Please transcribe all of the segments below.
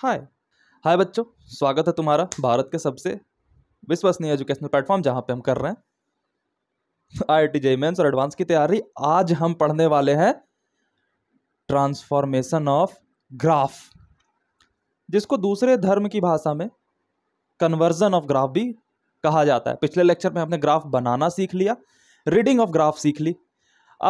हाय हाय बच्चों स्वागत है तुम्हारा भारत के सबसे विश्वसनीय एजुकेशनल प्लेटफॉर्म जहाँ पे हम कर रहे हैं आई आई टी जेमेंस और एडवांस की तैयारी आज हम पढ़ने वाले हैं ट्रांसफॉर्मेशन ऑफ ग्राफ जिसको दूसरे धर्म की भाषा में कन्वर्जन ऑफ ग्राफ भी कहा जाता है पिछले लेक्चर में हमने ग्राफ बनाना सीख लिया रीडिंग ऑफ ग्राफ सीख ली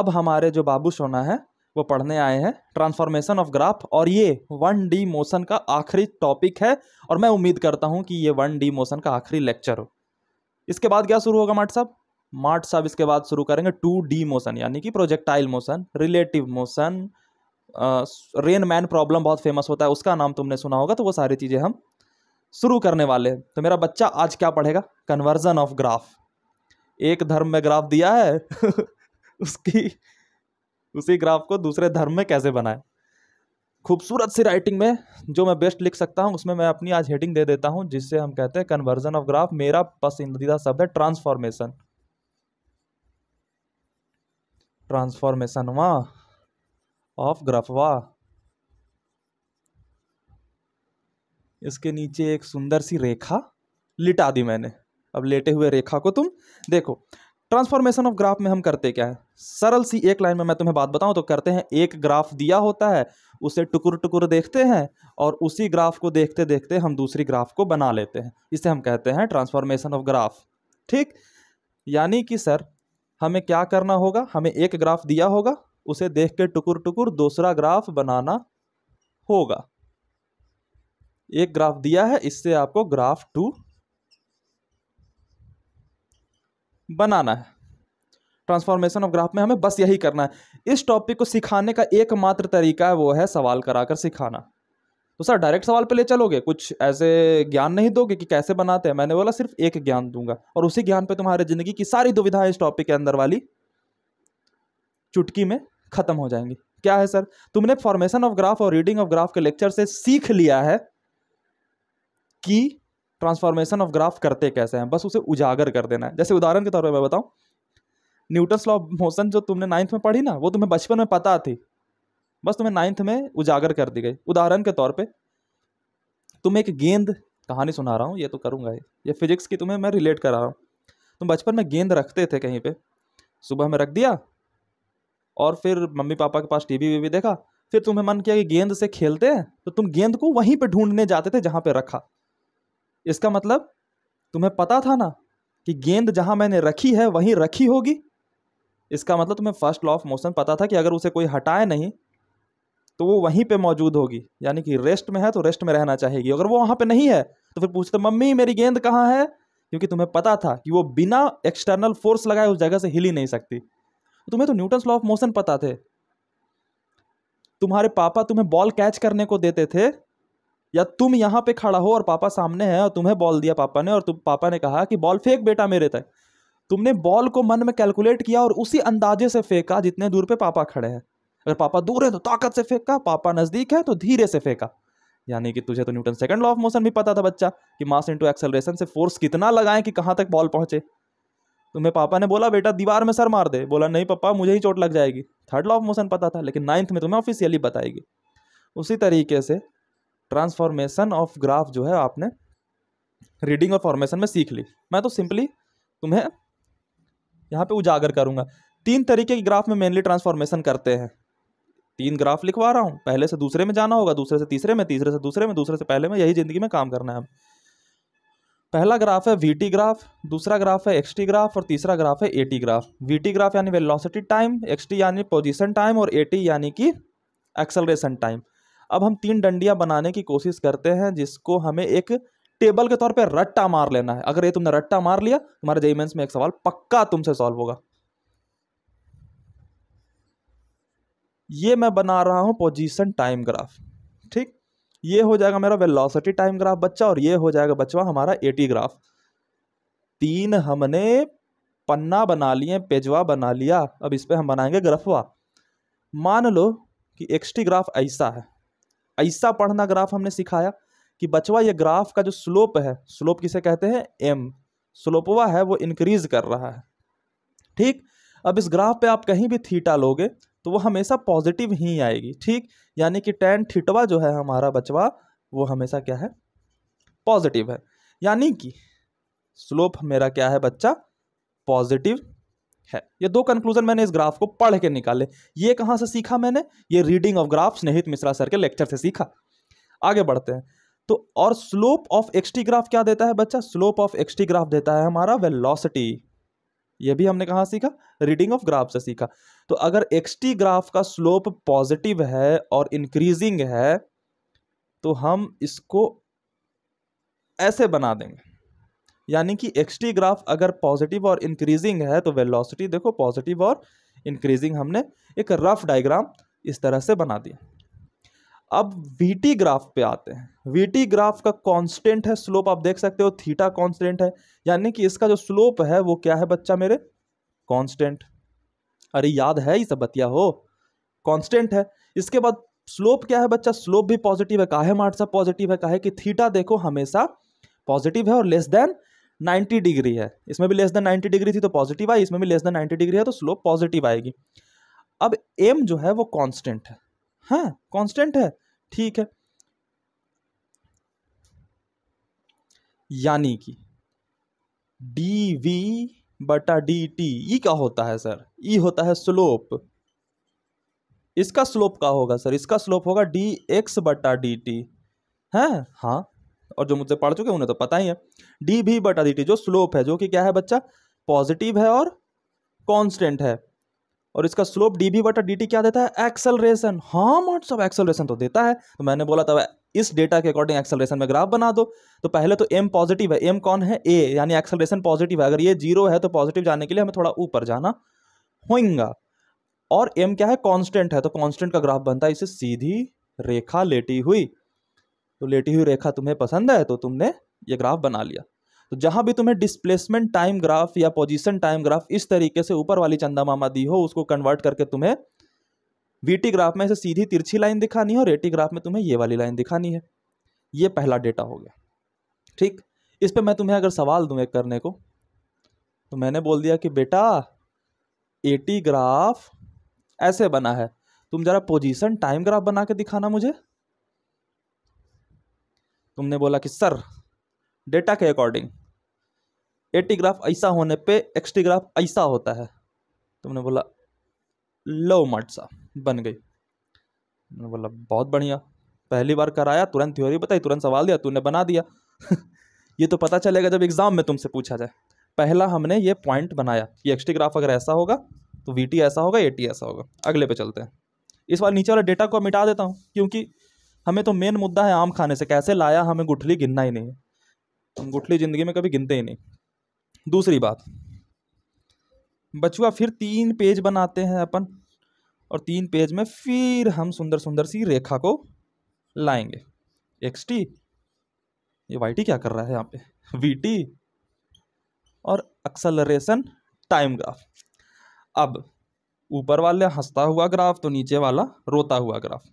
अब हमारे जो बाबू सोना है वो पढ़ने आए हैं ट्रांसफॉर्मेशन ऑफ ग्राफ और ये वन डी मोशन का आखिरी टॉपिक है और मैं उम्मीद करता हूँ कि ये वन डी मोशन का आखिरी लेक्चर हो इसके बाद क्या शुरू होगा मार्ट साहब मार्ट साहब इसके बाद शुरू करेंगे टू डी मोशन यानी कि projectile motion relative motion rain man problem बहुत फेमस होता है उसका नाम तुमने सुना होगा तो वो सारी चीज़ें हम शुरू करने वाले हैं तो मेरा बच्चा आज क्या पढ़ेगा कन्वर्जन ऑफ ग्राफ एक धर्म में ग्राफ दिया है उसकी उसी ग्राफ को दूसरे धर्म में कैसे बनाए खूबसूरत सी राइटिंग में जो मैं बेस्ट लिख सकता हूँ उसमें मैं अपनी आज हेडिंग दे देता हूँ जिससे हम कहते हैं कन्वर्जन ऑफ ग्राफ मेरा पसंदीदा शब्द है ट्रांसफॉर्मेशन ट्रांसफॉर्मेशन वाह ऑफ ग्राफ वाह इसके नीचे एक सुंदर सी रेखा लिटा दी मैंने अब लेटे हुए रेखा को तुम देखो ट्रांसफॉर्मेशन ऑफ ग्राफ में हम करते क्या है सरल सी एक लाइन में मैं तुम्हें बात बताऊं तो करते हैं एक ग्राफ दिया होता है उसे टुकुर टुकुर देखते हैं और उसी ग्राफ को देखते देखते हम दूसरी ग्राफ को बना लेते हैं इसे हम कहते हैं ट्रांसफॉर्मेशन ऑफ ग्राफ ठीक यानी कि सर हमें क्या करना होगा हमें एक ग्राफ दिया होगा उसे देख के टुकुर टुकुर दूसरा ग्राफ बनाना होगा एक ग्राफ दिया है इससे आपको ग्राफ टू बनाना है ट्रांसफॉर्मेशन ऑफ ग्राफ में हमें बस यही करना है इस टॉपिक को सिखाने का एकमात्र तरीका है वो है सवाल कराकर सिखाना तो सर डायरेक्ट सवाल पे ले चलोगे कुछ ऐसे ज्ञान नहीं दोगे कि कैसे बनाते हैं मैंने बोला सिर्फ एक ज्ञान दूंगा और उसी ज्ञान पे तुम्हारे जिंदगी की सारी दुविधाएं इस टॉपिक के अंदर वाली चुटकी में खत्म हो जाएंगी क्या है सर तुमने फॉर्मेशन ऑफ ग्राफ और रीडिंग ऑफ ग्राफ के लेक्चर से सीख लिया है कि ट्रांसफॉर्मेशन ऑफ ग्राफ करते कैसे हैं बस उसे उजागर कर देना है जैसे उदाहरण के तौर पर मैं बताऊँ न्यूटन्स लॉ ऑफ मोशन जो तुमने नाइन्थ में पढ़ी ना वो तुम्हें बचपन में पता थी बस तुम्हें नाइन्थ में उजागर कर दी गई उदाहरण के तौर पर तुम एक गेंद कहानी सुना रहा हूँ ये तो करूँगा ही ये फिजिक्स की तुम्हें मैं रिलेट करा रहा हूँ तुम बचपन में गेंद रखते थे कहीं पे सुबह में रख दिया और फिर मम्मी पापा के पास टीवी वीवी देखा फिर तुम्हें मन किया कि गेंद से खेलते हैं तो तुम गेंद को वहीं पे ढूंढने जाते थे जहाँ पे रखा इसका मतलब तुम्हें पता था ना कि गेंद जहाँ मैंने रखी है वहीं रखी होगी इसका मतलब तुम्हें फर्स्ट लॉ ऑफ मोशन पता था कि अगर उसे कोई हटाए नहीं तो वो वहीं पे मौजूद होगी यानी कि रेस्ट में है तो रेस्ट में रहना चाहेगी अगर वो वहाँ पे नहीं है तो फिर पूछते मम्मी मेरी गेंद कहाँ है क्योंकि तुम्हें पता था कि वो बिना एक्सटर्नल फोर्स लगाए उस जगह से हिल ही नहीं सकती तो तुम्हें तो न्यूटन्स लॉ ऑफ मोशन पता थे तुम्हारे पापा तुम्हें बॉल कैच करने को देते थे या तुम यहाँ पे खड़ा हो और पापा सामने है और तुम्हें बॉल दिया पापा ने और तुम पापा ने कहा कि बॉल फेंक बेटा मेरे तक तुमने बॉल को मन में कैलकुलेट किया और उसी अंदाजे से फेंका जितने दूर पे पापा खड़े हैं अगर पापा दूर है तो ताकत से फेंका पापा नज़दीक है तो धीरे से फेंका यानी कि तुझे तो Newton second law of motion भी पता था बच्चा कि मास इंटू एक्सेलरेशन से फोर्स कितना लगाएं कि कहाँ तक बॉल पहुँचे तुम्हें पापा ने बोला बेटा दीवार में सर मार दे बोला नहीं पापा मुझे ही चोट लग जाएगी थर्ड लॉ ऑफ मोशन पता था लेकिन नाइन्थ में तुम्हें ऑफिशियली बताएगी उसी तरीके से ट्रांसफॉर्मेशन ऑफ ग्राफ जो है आपने रीडिंग और फॉर्मेशन में सीख ली मैं तो सिंपली तुम्हें यहाँ पे उजागर करूँगा तीन तरीके के ग्राफ में मेनली ट्रांसफॉर्मेशन करते हैं तीन ग्राफ लिखवा रहा हूँ पहले से दूसरे में जाना होगा दूसरे से तीसरे में तीसरे से दूसरे में दूसरे से पहले में यही ज़िंदगी में काम करना है हम पहला ग्राफ है वी ग्राफ दूसरा ग्राफ है एक्सटी ग्राफ और तीसरा ग्राफ है ए ग्राफ वी ग्राफ यानी वेलोसिटी टाइम एक्स यानी पोजिशन टाइम और ए यानी कि एक्सलरेशन टाइम अब हम तीन डंडियां बनाने की कोशिश करते हैं जिसको हमें एक टेबल के तौर पे रट्टा मार लेना है अगर ये तुमने रट्टा मार लिया तुम्हारे जेईमेंस में एक सवाल पक्का तुमसे सॉल्व होगा ये मैं बना रहा हूं पोजीशन टाइम ग्राफ ठीक ये हो जाएगा मेरा वेलोसिटी टाइम ग्राफ बच्चा और ये हो जाएगा बच्चा हमारा एटी ग्राफ तीन हमने पन्ना बना लिए पेजवा बना लिया अब इस पर हम बनाएंगे ग्रफवा मान लो कि एक्सटी ग्राफ ऐसा है ऐसा पढ़ना ग्राफ हमने सिखाया कि बचवा ये ग्राफ का जो स्लोप है स्लोप किसे कहते हैं एम स्लोपवा है वो इंक्रीज कर रहा है ठीक अब इस ग्राफ पे आप कहीं भी थीटा लोगे तो वो हमेशा पॉजिटिव ही आएगी ठीक यानी कि टेन थीटवा जो है हमारा बचवा वो हमेशा क्या है पॉजिटिव है यानी कि स्लोप मेरा क्या है बच्चा पॉजिटिव है ये दो कंक्लूजन मैंने इस ग्राफ को पढ़ के निकाले ये कहाँ से सीखा मैंने ये रीडिंग ऑफ ग्राफ्स निहित मिश्रा सर के लेक्चर से सीखा आगे बढ़ते हैं तो और स्लोप ऑफ एक्सटी ग्राफ क्या देता है बच्चा स्लोप ऑफ एक्सटी ग्राफ देता है हमारा वेलोसिटी ये भी हमने कहाँ सीखा रीडिंग ऑफ ग्राफ से सीखा तो अगर एक्सटी ग्राफ का स्लोप पॉजिटिव है और इंक्रीजिंग है तो हम इसको ऐसे बना देंगे यानी कि एक्सटी ग्राफ अगर पॉजिटिव और इंक्रीजिंग है तो वेलोसिटी देखो पॉजिटिव और इंक्रीजिंग हमने एक रफ डायग्राम इस तरह से बना दिया अब वीटी ग्राफ पे आते हैं वीटी ग्राफ का कांस्टेंट है स्लोप आप देख सकते हो थीटा कांस्टेंट है यानी कि इसका जो स्लोप है वो क्या है बच्चा मेरे कांस्टेंट अरे याद है ये सब बतिया हो कांस्टेंट है इसके बाद स्लोप क्या है बच्चा स्लोप भी पॉजिटिव है काहे मार्ट सब पॉजिटिव है काहे कि थीटा देखो हमेशा पॉजिटिव है और लेस देन 90 डिग्री है इसमें भी लेस देन 90 डिग्री थी तो पॉजिटिव आई इसमें भी लेस देन 90 डिग्री है तो स्लोप पॉजिटिव आएगी अब एम जो है वो कांस्टेंट है हाँ कांस्टेंट है ठीक है यानी कि डी वी बटा डी टी ई क्या होता है सर ई होता है स्लोप इसका स्लोप क्या होगा सर इसका स्लोप होगा डी एक्स बटा डी टी है हाँ, हाँ। और जो मुझसे पढ़ चुके उन्हें तो पता ही है डी भी बटा डी जो स्लोप है जो कि क्या है बच्चा पॉजिटिव है और कॉन्स्टेंट है और इसका स्लोप डी भी बटा डी क्या देता है एक्सलरेशन हाँ मोट सब एक्सलरेशन तो देता है तो मैंने बोला था इस डेटा के अकॉर्डिंग एक्सलरेशन में ग्राफ बना दो तो पहले तो एम पॉजिटिव है एम कौन है ए यानी एक्सलरेशन पॉजिटिव है अगर ये जीरो है तो पॉजिटिव जाने के लिए हमें थोड़ा ऊपर जाना होगा और एम क्या है कांस्टेंट है तो कांस्टेंट का ग्राफ बनता है इसे सीधी रेखा लेटी हुई तो लेटी हुई रेखा तुम्हें पसंद है तो तुमने ये ग्राफ बना लिया तो जहाँ भी तुम्हें डिस्प्लेसमेंट टाइम ग्राफ या पोजीशन टाइम ग्राफ इस तरीके से ऊपर वाली चंदा मामा दी हो उसको कन्वर्ट करके तुम्हें वीटी ग्राफ में से सीधी तिरछी लाइन दिखानी है और एटी ग्राफ में तुम्हें ये वाली लाइन दिखानी है ये पहला डेटा हो गया ठीक इस पर मैं तुम्हें अगर सवाल दूँ एक करने को तो मैंने बोल दिया कि बेटा ए ग्राफ ऐसे बना है तुम ज़रा पोजिशन टाइम ग्राफ बना के दिखाना मुझे तुमने बोला कि सर डेटा के अकॉर्डिंग एटीग्राफ ऐसा होने पे एक्सटीग्राफ ऐसा होता है तुमने बोला लो मट सा बन गई मैंने बोला बहुत बढ़िया पहली बार कराया तुरंत थ्योरी बताई तुरंत सवाल दिया तूने बना दिया ये तो पता चलेगा जब एग्ज़ाम में तुमसे पूछा जाए पहला हमने ये पॉइंट बनाया कि एक्सटीग्राफ अगर ऐसा होगा तो वी ऐसा होगा ए ऐसा होगा अगले पे चलते हैं इस बार नीचे वाला डेटा को मिटा देता हूँ क्योंकि हमें तो मेन मुद्दा है आम खाने से कैसे लाया हमें गुठली गिनना ही नहीं हम गुठली ज़िंदगी में कभी गिनते ही नहीं दूसरी बात बचुआ फिर तीन पेज बनाते हैं अपन और तीन पेज में फिर हम सुंदर सुंदर सी रेखा को लाएंगे एक्स टी ये वाई टी क्या कर रहा है यहाँ पे वी टी और एक्सलरेशन टाइम ग्राफ अब ऊपर वाले हंसता हुआ ग्राफ तो नीचे वाला रोता हुआ ग्राफ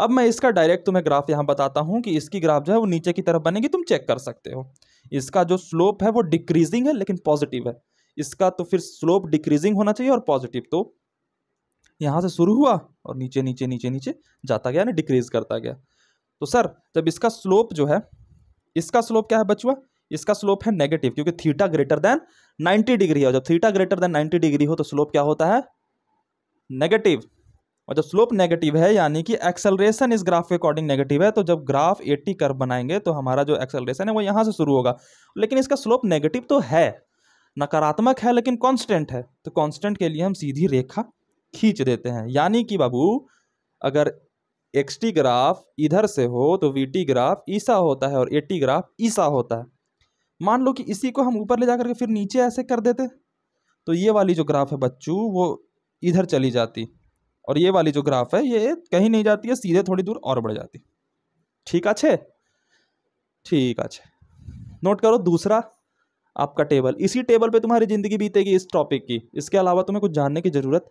अब मैं इसका डायरेक्ट तुम्हें ग्राफ यहाँ बताता हूँ कि इसकी ग्राफ जो है वो नीचे की तरफ बनेगी तुम चेक कर सकते हो इसका जो स्लोप है वो डिक्रीजिंग है लेकिन पॉजिटिव है इसका तो फिर स्लोप डिक्रीजिंग होना चाहिए और पॉजिटिव तो यहाँ से शुरू हुआ और नीचे नीचे नीचे नीचे जाता गया ना डिक्रीज करता गया तो सर जब इसका स्लोप जो है इसका स्लोप क्या है बचुआ इसका स्लोप है नेगेटिव क्योंकि थीटा ग्रेटर देन 90 डिग्री है जब थीटा ग्रेटर देन 90 डिग्री हो तो स्लोप क्या होता है नेगेटिव और जब स्लोप नेगेटिव है यानी कि एक्सेलरेशन इस ग्राफ के अकॉर्डिंग नेगेटिव है तो जब ग्राफ 80 कर्व बनाएंगे तो हमारा जो एक्सेलरेशन है वो यहाँ से शुरू होगा लेकिन इसका स्लोप नेगेटिव तो है नकारात्मक है लेकिन कॉन्स्टेंट है तो कॉन्स्टेंट के लिए हम सीधी रेखा खींच देते हैं यानी कि बाबू अगर एक्स टी ग्राफ इधर से हो तो वी टी ग्राफ ईसा होता है और ए टी ग्राफ ईसा होता है मान लो कि इसी को हम ऊपर ले जा करके फिर नीचे ऐसे कर देते तो ये वाली जो ग्राफ है बच्चू वो इधर चली जाती और ये वाली जो ग्राफ है ये कहीं नहीं जाती है सीधे थोड़ी दूर और बढ़ जाती ठीक अच्छे ठीक अच्छे नोट करो दूसरा आपका टेबल इसी टेबल पे तुम्हारी ज़िंदगी बीतेगी इस टॉपिक की इसके अलावा तुम्हें कुछ जानने की ज़रूरत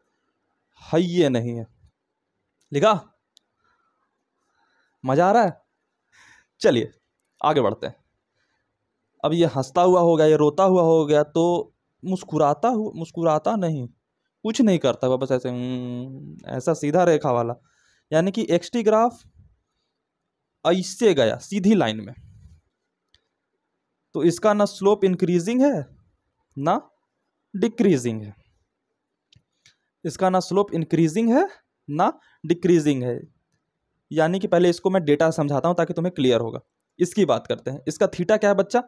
है ये नहीं है लिखा मज़ा आ रहा है चलिए आगे बढ़ते हैं अब ये हंसता हुआ हो गया ये रोता हुआ हो गया तो मुस्कुराता हुआ मुस्कुराता नहीं कुछ नहीं करता हुआ बस ऐसे हम्म, ऐसा सीधा रेखा वाला यानी कि एक्सटी ग्राफ ऐसे गया सीधी लाइन में तो इसका ना स्लोप इंक्रीजिंग है ना डिक्रीजिंग है इसका ना स्लोप इंक्रीजिंग है ना डिक्रीजिंग है यानी कि पहले इसको मैं डेटा समझाता हूँ ताकि तुम्हें क्लियर होगा इसकी बात करते हैं इसका थीटा क्या है बच्चा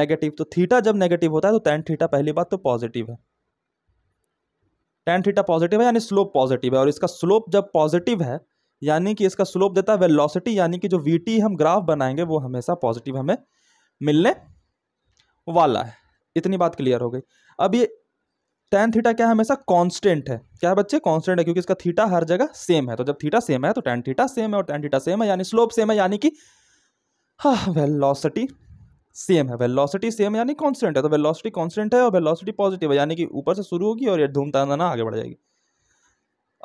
नेगेटिव तो थीटा जब नेगेटिव होता है तो टेन थीटा पहली बात तो पॉजिटिव है टेन थीटा पॉजिटिव है यानी स्लोप पॉजिटिव है और इसका स्लोप जब पॉजिटिव है यानी कि इसका स्लोप देता है वेलोसिटी यानी कि जो वी हम ग्राफ बनाएंगे वो हमेशा पॉजिटिव हमें मिलने वाला है इतनी बात क्लियर हो गई अब ये टेन थीटा क्या है हमेशा कांस्टेंट है क्या है बच्चे कांस्टेंट है क्योंकि इसका थीटा हर जगह सेम है तो जब थीटा सेम है तो टेन थीटा सेम है और टेन थीटा सेम है यानी स्लोप सेम है यानी कि हाँ वेलोसिटी सेम है वेलोसिटी सेम यानी कांस्टेंट है तो वेलोसिटी कांस्टेंट है और वेलोसिटी पॉजिटिव है यानी कि ऊपर से शुरू होगी और ये धूमताना आगे बढ़ जाएगी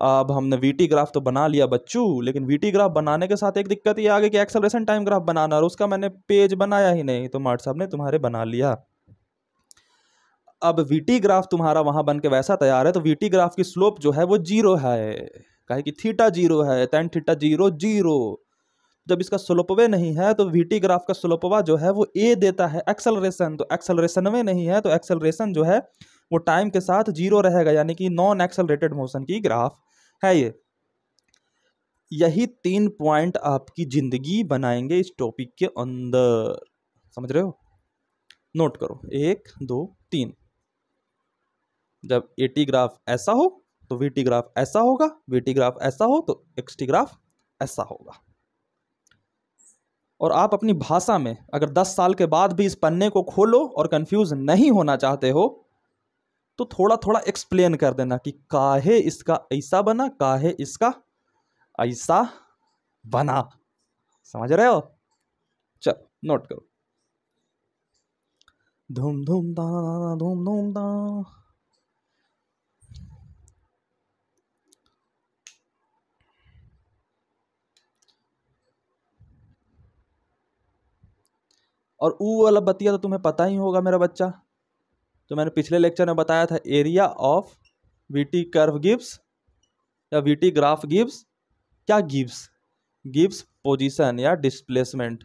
अब हमने वी ग्राफ तो बना लिया बच्चू लेकिन वी ग्राफ बनाने के साथ एक दिक्कत ये आ गई कि एक्सेलरेशन टाइम ग्राफ बनाना और उसका मैंने पेज बनाया ही नहीं तो मार्ट साहब ने तुम्हारे बना लिया अब वी ग्राफ तुम्हारा वहाँ बन के वैसा तैयार है तो वी ग्राफ की स्लोप जो है वो जीरो है कहे कि थीटा जीरो है टेन थीटा जीरो जीरो जब इसका स्लोपवे नहीं है तो वीटी ग्राफ का स्लोपवा जो है वो ए देता है एक्सलरेशन तो एक्सलरेशन में नहीं है तो एक्सलरेशन जो है वो टाइम के साथ जीरो रहेगा यानी कि नॉन एक्सलरेटेड मोशन की ग्राफ है ये यही तीन पॉइंट आपकी जिंदगी बनाएंगे इस टॉपिक के अंदर समझ रहे हो नोट करो एक दो तीन जब ए टी ग्राफ ऐसा हो तो वी टी ग्राफ ऐसा होगा वी टी ग्राफ ऐसा हो तो एक्स टी ग्राफ ऐसा होगा और आप अपनी भाषा में अगर 10 साल के बाद भी इस पन्ने को खोलो और कंफ्यूज नहीं होना चाहते हो तो थोड़ा थोड़ा एक्सप्लेन कर देना कि काहे इसका ऐसा बना काहे इसका ऐसा बना समझ रहे हो चल नोट करो धूम धूम दा धूम धूम धा और ऊ वाला बतिया तो तुम्हें पता ही होगा मेरा बच्चा तो मैंने पिछले लेक्चर में बताया था area of V T curve gives या वीटी ग्राफ गिब्स क्या गिब्स गिब्स पोजीशन या डिस्प्लेसमेंट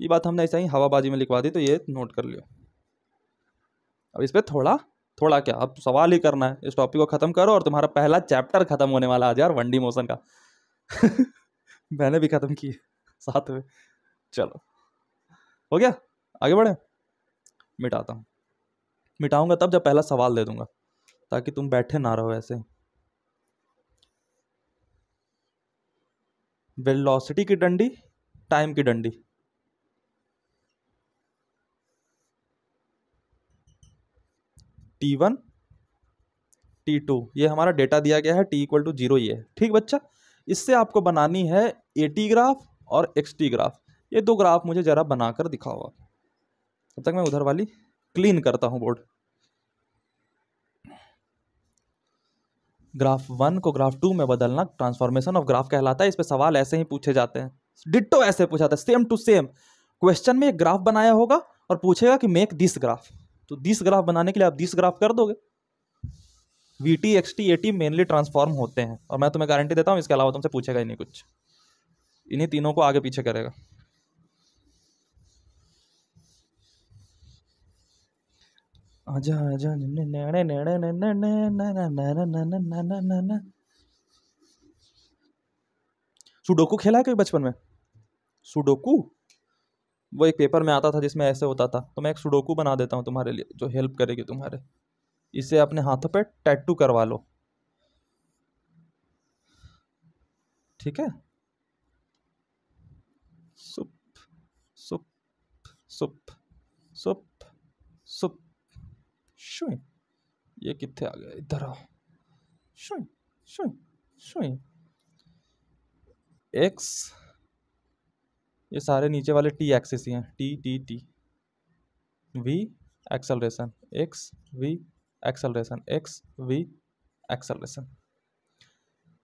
ये बात हमने ऐसा ही हवाबाजी में लिखवा दी तो ये नोट कर लियो अब इस पर थोड़ा थोड़ा क्या अब सवाल ही करना है इस टॉपिक को ख़त्म करो और तुम्हारा पहला चैप्टर ख़त्म होने वाला आज यार वनडी मोशन का मैंने भी ख़त्म किए साथ में चलो हो गया आगे बढ़े मिटाता हूँ मिटाऊंगा तब जब पहला सवाल दे दूंगा ताकि तुम बैठे ना रहो ऐसे वेलोसिटी की डंडी टाइम की डंडी टी वन टी टू ये हमारा डेटा दिया गया है टी इक्वल टू जीरो ये है ठीक बच्चा इससे आपको बनानी है ए टी ग्राफ और एक्स टी ग्राफ ये दो ग्राफ मुझे ज़रा बनाकर दिखाओ आप तब तक मैं उधर वाली क्लीन करता हूँ बोर्ड ग्राफ वन को ग्राफ टू में बदलना ट्रांसफॉर्मेशन ऑफ ग्राफ कहलाता है इस पर सवाल ऐसे ही पूछे जाते हैं डिट्टो ऐसे पूछा था सेम टू सेम क्वेश्चन में एक ग्राफ बनाया होगा और पूछेगा कि make this graph to this graph बनाने के लिए आप दिस ग्राफ कर दोगे V T X T A T mainly transform होते हैं और मैं तुम्हें गारंटी देता हूँ इसके अलावा तुमसे पूछेगा ही नहीं कुछ इन्हीं तीनों को आगे पीछे करेगा आजा आजा सुडोकू खेला है कभी बचपन में सुडोकू वो एक पेपर में आता था जिसमें ऐसे होता था तो मैं एक सुडोकू बना देता हूँ तुम्हारे लिए जो हेल्प करेगी तुम्हारे इसे अपने हाथों पे टैटू करवा लो ठीक है सुप सुप सुप सुप सुप शुई ये कितने आ गया इधर आओ शुई शुई शुई एक्स ये सारे नीचे वाले टी एक्सिस हैं T T T V acceleration X V acceleration X V acceleration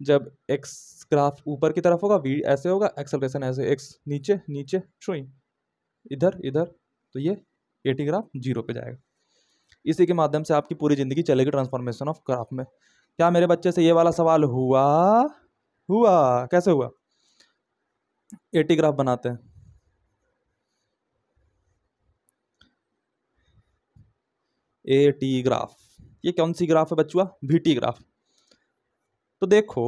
जब एक्स ग्राफ ऊपर की तरफ होगा वी ऐसे होगा एक्सलरेशन ऐसे एक्स नीचे नीचे छुई इधर इधर तो ये एटी ग्राफ जीरो पे जाएगा इसी के माध्यम से आपकी पूरी ज़िंदगी चलेगी ट्रांसफॉर्मेशन ऑफ ग्राफ में क्या मेरे बच्चे से ये वाला सवाल हुआ हुआ कैसे हुआ एटी ग्राफ बनाते हैं ए टी ग्राफ ये कौन सी ग्राफ है बच्चुआ टी ग्राफ तो देखो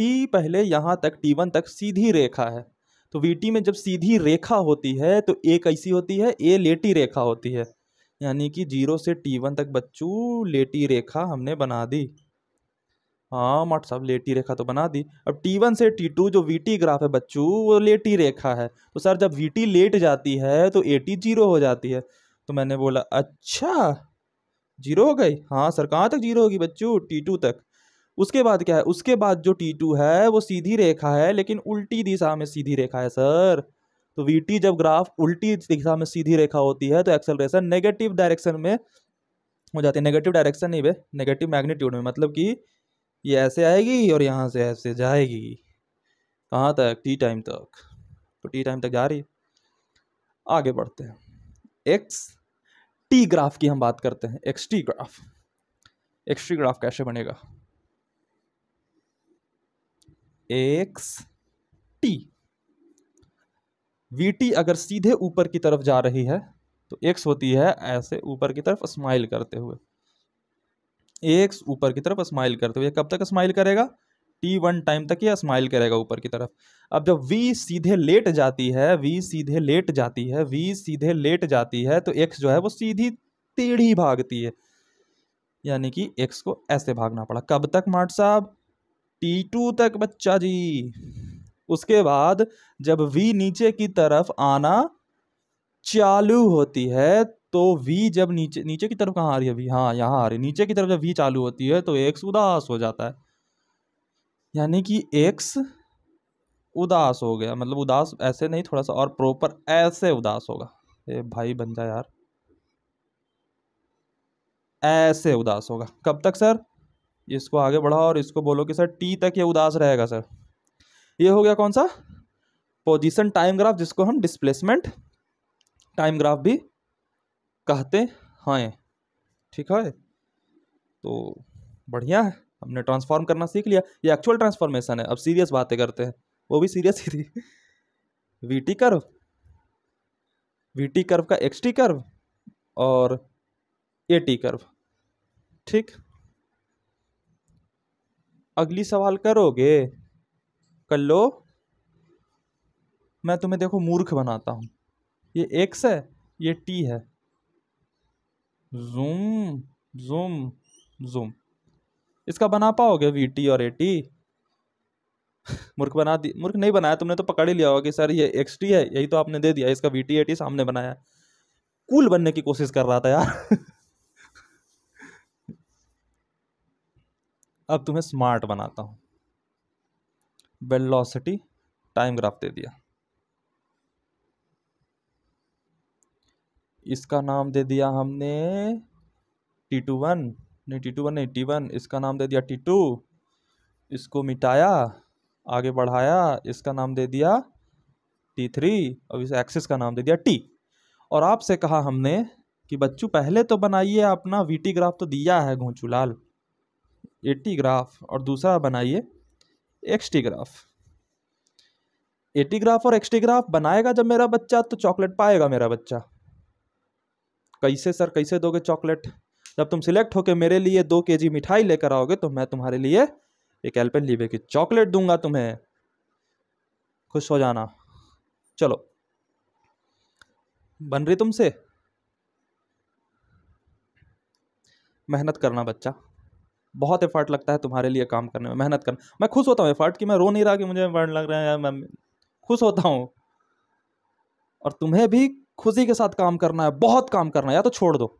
टी पहले यहाँ तक टी वन तक सीधी रेखा है तो टी में जब सीधी रेखा होती है तो ए कैसी होती है ए लेटी रेखा होती है यानी कि जीरो से टी वन तक बच्चू लेटी रेखा हमने बना दी हाँ मठ साहब लेटी रेखा तो बना दी अब टी वन से टी टू जो वी ग्राफ है बच्चू वो लेटी रेखा है तो सर जब वी टी लेट जाती है तो ए टी जीरो हो जाती है तो मैंने बोला अच्छा जीरो हो गई हाँ सर कहाँ तक जीरो होगी बच्चू टी टू तक उसके बाद क्या है उसके बाद जो टी टू है वो सीधी रेखा है लेकिन उल्टी दिशा में सीधी रेखा है सर तो वी टी जब ग्राफ उल्टी दिशा में सीधी रेखा होती है तो एक्सेलरेशन नेगेटिव डायरेक्शन में हो जाती है नेगेटिव डायरेक्शन नहीं बे नेगेटिव मैग्नीट्यूड में मतलब कि ये ऐसे आएगी और यहाँ से ऐसे जाएगी कहाँ तक टी टाइम तक तो टी टाइम तक जा रही है आगे बढ़ते हैं एक्स टी ग्राफ की हम बात करते हैं X T graph X T graph कैसे बनेगा एक्स टी वी टी अगर सीधे ऊपर की तरफ जा रही है तो एक्स होती है ऐसे ऊपर की तरफ स्माइल करते हुए एक्स ऊपर की तरफ स्माइल करते हुए कब तक स्माइल करेगा टी वन टाइम तक ये स्माइल करेगा ऊपर की तरफ अब जब वी सीधे लेट जाती है वी सीधे लेट जाती है वी सीधे लेट जाती है तो एक्स जो है वो सीधी टेढ़ी भागती है यानी कि एक्स को ऐसे भागना पड़ा कब तक मार्ट साहब टी टू तक बच्चा जी उसके बाद जब वी नीचे की तरफ आना चालू होती है तो वी जब नीचे नीचे की तरफ कहाँ आ रही है वी हाँ यहाँ आ रही है नीचे की तरफ जब वी चालू होती है तो एक्स उदास हो जाता है यानी कि एक्स उदास हो गया मतलब उदास ऐसे नहीं थोड़ा सा और प्रॉपर ऐसे उदास होगा ये भाई बन जा यार ऐसे उदास होगा कब तक सर इसको आगे बढ़ाओ और इसको बोलो कि सर टी तक ये उदास रहेगा सर ये हो गया कौन सा पोजीशन टाइम ग्राफ जिसको हम डिस्प्लेसमेंट टाइम ग्राफ भी कहते हैं हाँ ठीक है तो बढ़िया है हमने ट्रांसफॉर्म करना सीख लिया ये एक्चुअल ट्रांसफॉर्मेशन है अब सीरियस बातें करते हैं वो भी सीरियस ही थी V T curve V T curve का एक्स टी कर्व और ए टी कर्व ठीक अगली सवाल करोगे कर लो मैं तुम्हें देखो मूर्ख बनाता हूँ ये एक्स है ये टी है जूम जूम जूम इसका बना पाओगे वी टी और ए टी मूर्ख बना दी मूर्ख नहीं बनाया तुमने तो पकड़ ही लिया होगा कि सर ये एक्स टी है यही तो आपने दे दिया इसका वी टी ए टी सामने बनाया कूल बनने की कोशिश कर रहा था यार अब तुम्हें स्मार्ट बनाता हूं वेलोसिटी टाइम ग्राफ दे दिया इसका नाम दे दिया हमने टी टू वन नहीं टी टू वन नहीं टी वन इसका नाम दे दिया टी टू इसको मिटाया आगे बढ़ाया इसका नाम दे दिया टी थ्री और इस एक्सिस का नाम दे दिया टी और आपसे कहा हमने कि बच्चों पहले तो बनाइए अपना टी ग्राफ तो दिया है ए टी ग्राफ और दूसरा बनाइए एक्सटी ग्राफ टी ग्राफ और एक्सटी ग्राफ बनाएगा जब मेरा बच्चा तो चॉकलेट पाएगा मेरा बच्चा कैसे सर कैसे दोगे चॉकलेट जब तुम सिलेक्ट होकर मेरे लिए दो के जी मिठाई लेकर आओगे तो मैं तुम्हारे लिए एक एल्पन लीबे की चॉकलेट दूंगा तुम्हें खुश हो जाना चलो बन रही तुमसे मेहनत करना बच्चा बहुत एफर्ट लगता है तुम्हारे लिए काम करने में मेहनत करना मैं खुश होता हूँ एफर्ट की मैं रो नहीं रहा कि मुझे वर्ण लग रहा है मैं खुश होता हूँ और तुम्हें भी खुशी के साथ काम करना है बहुत काम करना है या तो छोड़ दो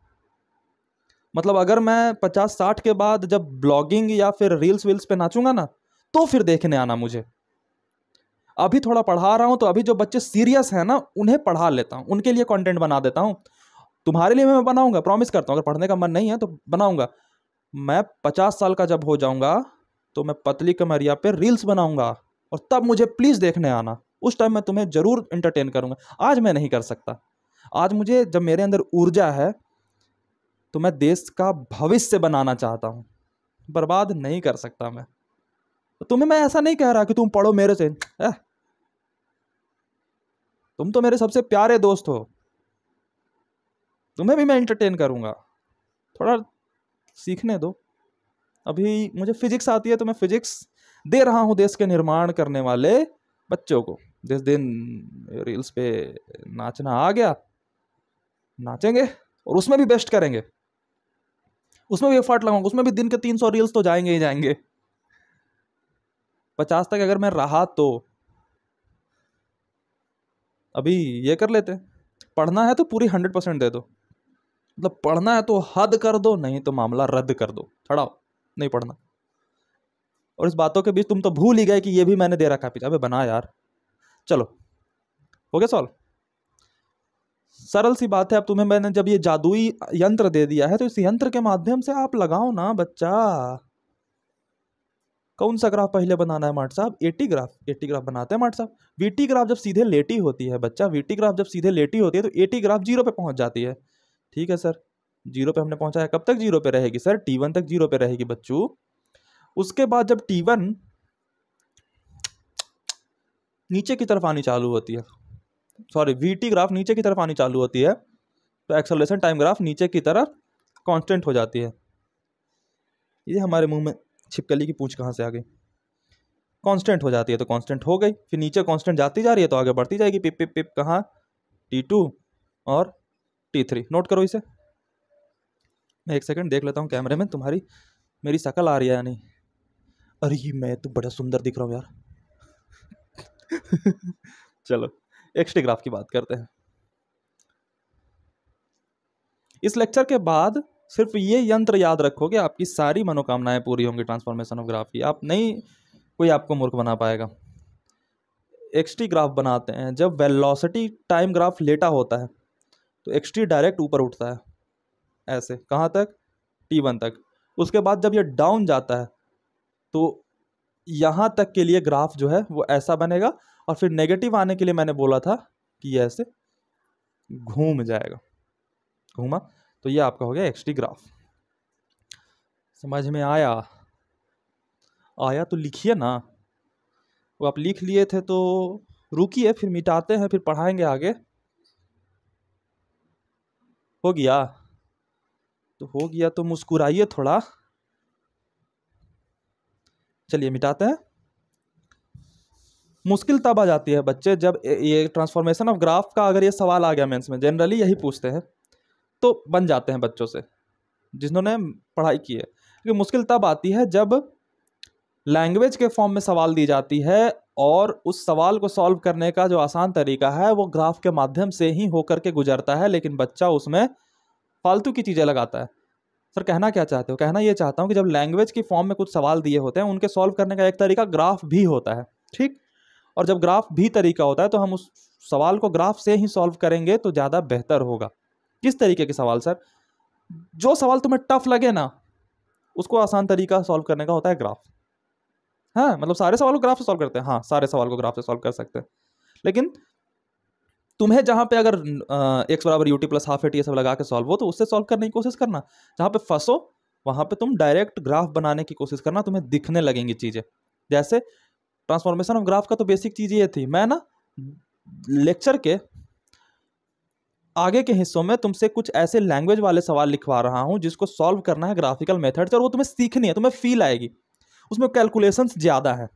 मतलब अगर मैं पचास साठ के बाद जब ब्लॉगिंग या फिर रील्स वील्स पे नाचूंगा ना तो फिर देखने आना मुझे अभी थोड़ा पढ़ा रहा हूँ तो अभी जो बच्चे सीरियस हैं ना उन्हें पढ़ा लेता हूँ उनके लिए कंटेंट बना देता हूँ तुम्हारे लिए मैं बनाऊँगा प्रॉमिस करता हूँ अगर पढ़ने का मन नहीं है तो बनाऊँगा मैं पचास साल का जब हो जाऊँगा तो मैं पतली कमरिया पर रील्स बनाऊँगा और तब मुझे प्लीज़ देखने आना उस टाइम मैं तुम्हें ज़रूर इंटरटेन करूँगा आज मैं नहीं कर सकता आज मुझे जब मेरे अंदर ऊर्जा है तो मैं देश का भविष्य बनाना चाहता हूँ बर्बाद नहीं कर सकता मैं तो तुम्हें मैं ऐसा नहीं कह रहा कि तुम पढ़ो मेरे से ए? तुम तो मेरे सबसे प्यारे दोस्त हो तुम्हें भी मैं एंटरटेन करूँगा थोड़ा सीखने दो अभी मुझे फिजिक्स आती है तो मैं फिजिक्स दे रहा हूँ देश के निर्माण करने वाले बच्चों को जिस दिन रील्स पे नाचना आ गया नाचेंगे और उसमें भी बेस्ट करेंगे उसमें भी एफर्ट लगाऊंगा उसमें भी दिन के तीन सौ रील्स तो जाएंगे ही जाएंगे पचास तक अगर मैं रहा तो अभी ये कर लेते पढ़ना है तो पूरी हंड्रेड परसेंट दे दो मतलब पढ़ना है तो हद कर दो नहीं तो मामला रद्द कर दो चढ़ाओ नहीं पढ़ना और इस बातों के बीच तुम तो भूल ही गए कि ये भी मैंने दे रखा पिता अभी बना यार चलो हो गया सॉल्व सरल सी बात है अब तुम्हें मैंने जब ये जादुई यंत्र दे दिया है तो इस यंत्र के माध्यम से आप लगाओ ना बच्चा कौन सा ग्राफ पहले बनाना है मार्ट साहब एटी ग्राफ एटी ग्राफ बनाते हैं मार्ट साहब वीटी ग्राफ जब सीधे लेटी होती है बच्चा वीटी ग्राफ जब सीधे लेटी होती है तो एटी ग्राफ जीरो पे पहुंच जाती है ठीक है सर जीरो पे हमने पहुंचाया कब तक जीरो पे रहेगी सर टी वन तक जीरो पे रहेगी बच्चू उसके बाद जब टी वन नीचे की तरफ आनी चालू होती है सॉरी वी टी ग्राफ नीचे की तरफ आनी चालू होती है तो एक्सलेशन टाइम ग्राफ नीचे की तरफ कॉन्स्टेंट हो जाती है ये हमारे मुंह में छिपकली की पूछ कहाँ से आ गई कांस्टेंट हो जाती है तो कांस्टेंट हो गई फिर नीचे कांस्टेंट जाती जा रही है तो आगे बढ़ती जाएगी पिप पिप पिप कहाँ टी टू और टी थ्री नोट करो इसे मैं एक सेकंड देख लेता हूँ कैमरे में तुम्हारी मेरी शकल आ रही है या नहीं अरे मैं तो बड़ा सुंदर दिख रहा हूँ यार चलो एक्सटी ग्राफ की बात करते हैं इस लेक्चर के बाद सिर्फ ये यंत्र याद रखोगे आपकी सारी मनोकामनाएं पूरी होंगी ट्रांसफॉर्मेशन ऑफ ग्राफ की आप नहीं कोई आपको मूर्ख बना पाएगा एक्सटी ग्राफ बनाते हैं जब वेलोसिटी टाइम ग्राफ लेटा होता है तो एक्सटी डायरेक्ट ऊपर उठता है ऐसे कहाँ तक टी वन तक उसके बाद जब ये डाउन जाता है तो यहाँ तक के लिए ग्राफ जो है वो ऐसा बनेगा और फिर नेगेटिव आने के लिए मैंने बोला था कि यह ऐसे घूम जाएगा घूमा तो ये आपका हो गया एक्स ग्राफ समझ में आया आया तो लिखिए ना वो आप लिख लिए थे तो रुकिए फिर मिटाते हैं फिर पढ़ाएंगे आगे हो गया तो हो गया तो मुस्कुराइए थोड़ा चलिए मिटाते हैं मुश्किल तब आ जाती है बच्चे जब ये ट्रांसफॉर्मेशन ऑफ ग्राफ का अगर ये सवाल आ गया मेंस में जनरली यही पूछते हैं तो बन जाते हैं बच्चों से जिन्होंने पढ़ाई की है क्योंकि मुश्किल तब आती है जब लैंग्वेज के फॉर्म में सवाल दी जाती है और उस सवाल को सॉल्व करने का जो आसान तरीका है वो ग्राफ के माध्यम से ही होकर के गुजरता है लेकिन बच्चा उसमें फालतू की चीज़ें लगाता है सर कहना क्या चाहते हो कहना ये चाहता हूँ कि जब लैंग्वेज की फॉर्म में कुछ सवाल दिए होते हैं उनके सॉल्व करने का एक तरीका ग्राफ भी होता है ठीक और जब ग्राफ भी तरीका होता है तो हम उस सवाल को ग्राफ से ही सॉल्व करेंगे तो ज़्यादा बेहतर होगा किस तरीके के सवाल सर जो सवाल तुम्हें टफ लगे ना उसको आसान तरीका सॉल्व करने का होता है ग्राफ हाँ मतलब सारे सवाल को ग्राफ से सॉल्व करते हैं हाँ सारे सवाल को ग्राफ से सॉल्व कर सकते हैं लेकिन तुम्हें जहाँ पे अगर एक्स बराबर U T plus half at ये सब लगा के सॉल्व हो तो उससे सॉल्व करने की कोशिश करना जहाँ पे फंसो वहाँ पे तुम डायरेक्ट ग्राफ बनाने की कोशिश करना तुम्हें दिखने लगेंगी चीज़ें जैसे ट्रांसफॉर्मेशन ऑफ ग्राफ का तो बेसिक चीज़ ये थी मैं ना लेक्चर के आगे के हिस्सों में तुमसे कुछ ऐसे लैंग्वेज वाले सवाल लिखवा रहा हूँ जिसको सॉल्व करना है ग्राफिकल मेथड से और वो तुम्हें सीखनी है तुम्हें फील आएगी उसमें कैलकुलेशंस ज़्यादा है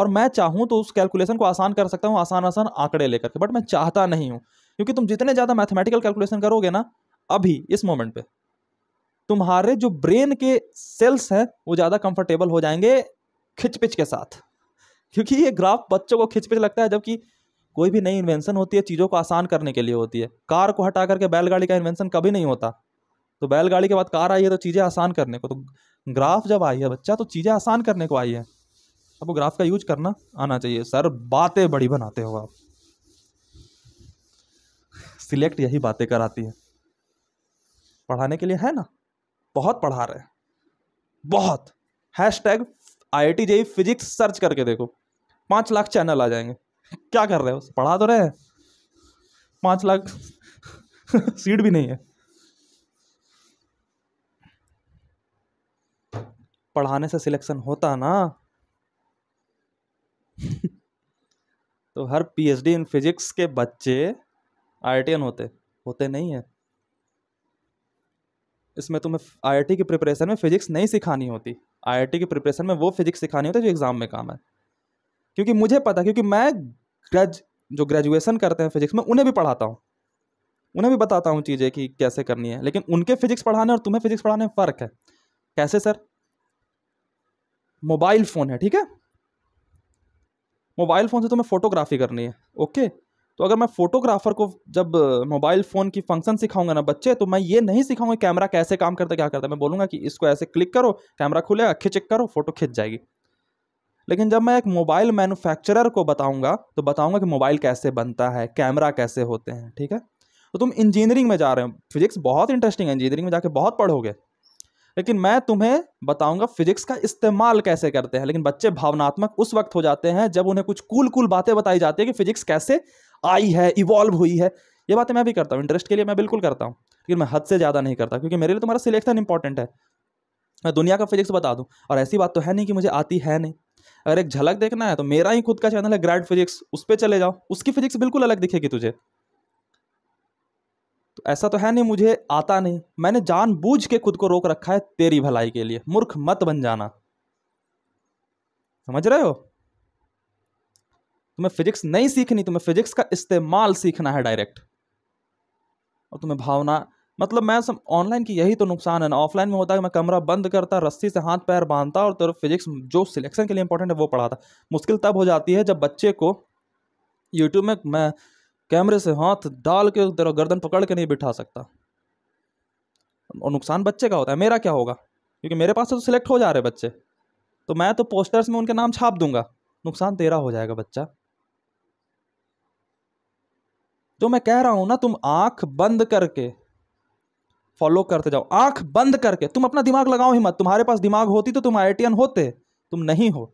और मैं चाहूँ तो उस कैलकुलेशन को आसान कर सकता हूँ आसान आसान आंकड़े लेकर के बट मैं चाहता नहीं हूँ क्योंकि तुम जितने ज़्यादा मैथमेटिकल कैलकुलेशन करोगे ना अभी इस मोमेंट पर तुम्हारे जो ब्रेन के सेल्स हैं वो ज़्यादा कंफर्टेबल हो जाएंगे खिचपिच के साथ क्योंकि ये ग्राफ बच्चों को खिंच पिच लगता है जबकि कोई भी नई इन्वेंशन होती है चीज़ों को आसान करने के लिए होती है कार को हटा करके बैलगाड़ी का इन्वेंशन कभी नहीं होता तो बैलगाड़ी के बाद कार आई है तो चीज़ें आसान करने को तो ग्राफ जब आई है बच्चा तो चीज़ें आसान करने को आई है आपको ग्राफ का यूज करना आना चाहिए सर बातें बड़ी बनाते हो आप सिलेक्ट यही बातें कराती है पढ़ाने के लिए है ना बहुत पढ़ा रहे हैं बहुत hashtag I I T physics search करके देखो पांच लाख चैनल आ जाएंगे क्या कर रहे हो पढ़ा तो रहे हैं पांच लाख सीट भी नहीं है पढ़ाने से सिलेक्शन होता ना तो हर पीएचडी इन फिजिक्स के बच्चे आई होते होते नहीं है इसमें तुम्हें आई की प्रिपरेशन में फिजिक्स नहीं सिखानी होती आई की प्रिपरेशन में वो फिजिक्स सिखानी होती है जो एग्ज़ाम में काम है क्योंकि मुझे पता क्योंकि मैं ग्रेज जो ग्रेजुएसन करते हैं फिजिक्स में उन्हें भी पढ़ाता हूँ उन्हें भी बताता हूँ चीज़ें कि कैसे करनी है लेकिन उनके फिजिक्स पढ़ाने और तुम्हें फिजिक्स पढ़ाने में फ़र्क है कैसे सर मोबाइल फ़ोन है ठीक है मोबाइल फ़ोन से तुम्हें फ़ोटोग्राफी करनी है ओके तो अगर मैं फ़ोटोग्राफ़र को जब मोबाइल फ़ोन की फंक्शन सिखाऊंगा ना बच्चे तो मैं ये नहीं सिखाऊंगा कैमरा कैसे काम करता क्या करता मैं बोलूँगा कि इसको ऐसे क्लिक करो कैमरा खुलेगा खिंच करो फोटो खिंच जाएगी लेकिन जब मैं एक मोबाइल मैन्युफैक्चरर को बताऊंगा तो बताऊंगा कि मोबाइल कैसे बनता है कैमरा कैसे होते हैं ठीक है तो तुम इंजीनियरिंग में जा रहे हो फिजिक्स बहुत इंटरेस्टिंग है इंजीनियरिंग में जाके बहुत पढ़ोगे लेकिन मैं तुम्हें बताऊंगा फिजिक्स का इस्तेमाल कैसे करते हैं लेकिन बच्चे भावनात्मक उस वक्त हो जाते हैं जब उन्हें कुछ कूल कूल बातें बताई जाती है कि फिजिक्स कैसे आई है इवॉल्व हुई है ये बातें मैं भी करता हूँ इंटरेस्ट के लिए मैं बिल्कुल करता हूँ लेकिन मैं हद से ज़्यादा नहीं करता क्योंकि मेरे लिए तुम्हारा सिलेक्शन इंपॉर्टेंट है मैं दुनिया का फिजिक्स बता दूँ और ऐसी बात तो है नहीं कि मुझे आती है नहीं अगर एक झलक देखना है तो मेरा ही खुद का चैनल है ग्रैड फिजिक्स उस पर चले जाओ उसकी फिजिक्स बिल्कुल अलग दिखेगी तुझे तो ऐसा तो है नहीं मुझे आता नहीं मैंने जानबूझ के खुद को रोक रखा है तेरी भलाई के लिए मूर्ख मत बन जाना समझ रहे हो तुम्हें फिजिक्स नहीं सीखनी तुम्हें फिजिक्स का इस्तेमाल सीखना है डायरेक्ट और तुम्हें भावना मतलब मैं सब ऑनलाइन की यही तो नुकसान है ना ऑफलाइन में होता है कि मैं कमरा बंद करता रस्सी से हाथ पैर बांधता और तरफ फिजिक्स जो सिलेक्शन के लिए इंपॉर्टेंट है वो पढ़ाता मुश्किल तब हो जाती है जब बच्चे को यूट्यूब में मैं कैमरे से हाथ डाल के तेरा गर्दन पकड़ के नहीं बिठा सकता और नुकसान बच्चे का होता है मेरा क्या होगा क्योंकि मेरे पास तो सिलेक्ट हो जा रहे बच्चे तो मैं तो पोस्टर्स में उनके नाम छाप दूंगा नुकसान तेरा हो जाएगा बच्चा जो तो मैं कह रहा हूँ ना तुम आंख बंद करके फॉलो करते जाओ आंख बंद करके तुम अपना दिमाग लगाओ हिम्मत तुम्हारे पास दिमाग होती तो तुम आई होते तुम नहीं हो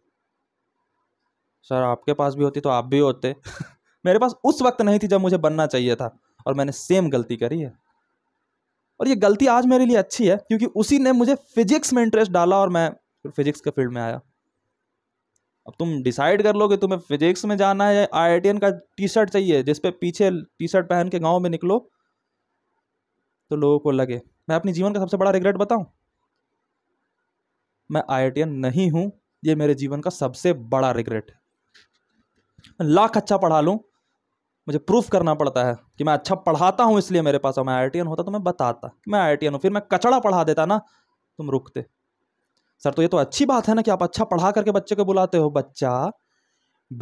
सर आपके पास भी होती तो आप भी होते मेरे पास उस वक्त नहीं थी जब मुझे बनना चाहिए था और मैंने सेम गलती करी है और ये गलती आज मेरे लिए अच्छी है क्योंकि उसी ने मुझे फिजिक्स में इंटरेस्ट डाला और मैं फिजिक्स के फील्ड में आया अब तुम डिसाइड कर लोगे तुम्हें फिजिक्स में जाना है या आई का टी शर्ट चाहिए जिसपे पीछे टी शर्ट पहन के गाँव में निकलो तो लोगों को लगे मैं अपने जीवन का सबसे बड़ा रिग्रेट बताऊं मैं आई नहीं हूं ये मेरे जीवन का सबसे बड़ा रिग्रेट है लाख अच्छा पढ़ा लूं मुझे प्रूफ करना पड़ता है कि मैं अच्छा पढ़ाता हूं इसलिए मेरे पास मैं आई होता तो मैं बताता कि मैं आई हूं फिर मैं कचड़ा पढ़ा देता ना तुम रुकते सर तो ये तो अच्छी बात है ना कि आप अच्छा पढ़ा करके बच्चे को बुलाते हो बच्चा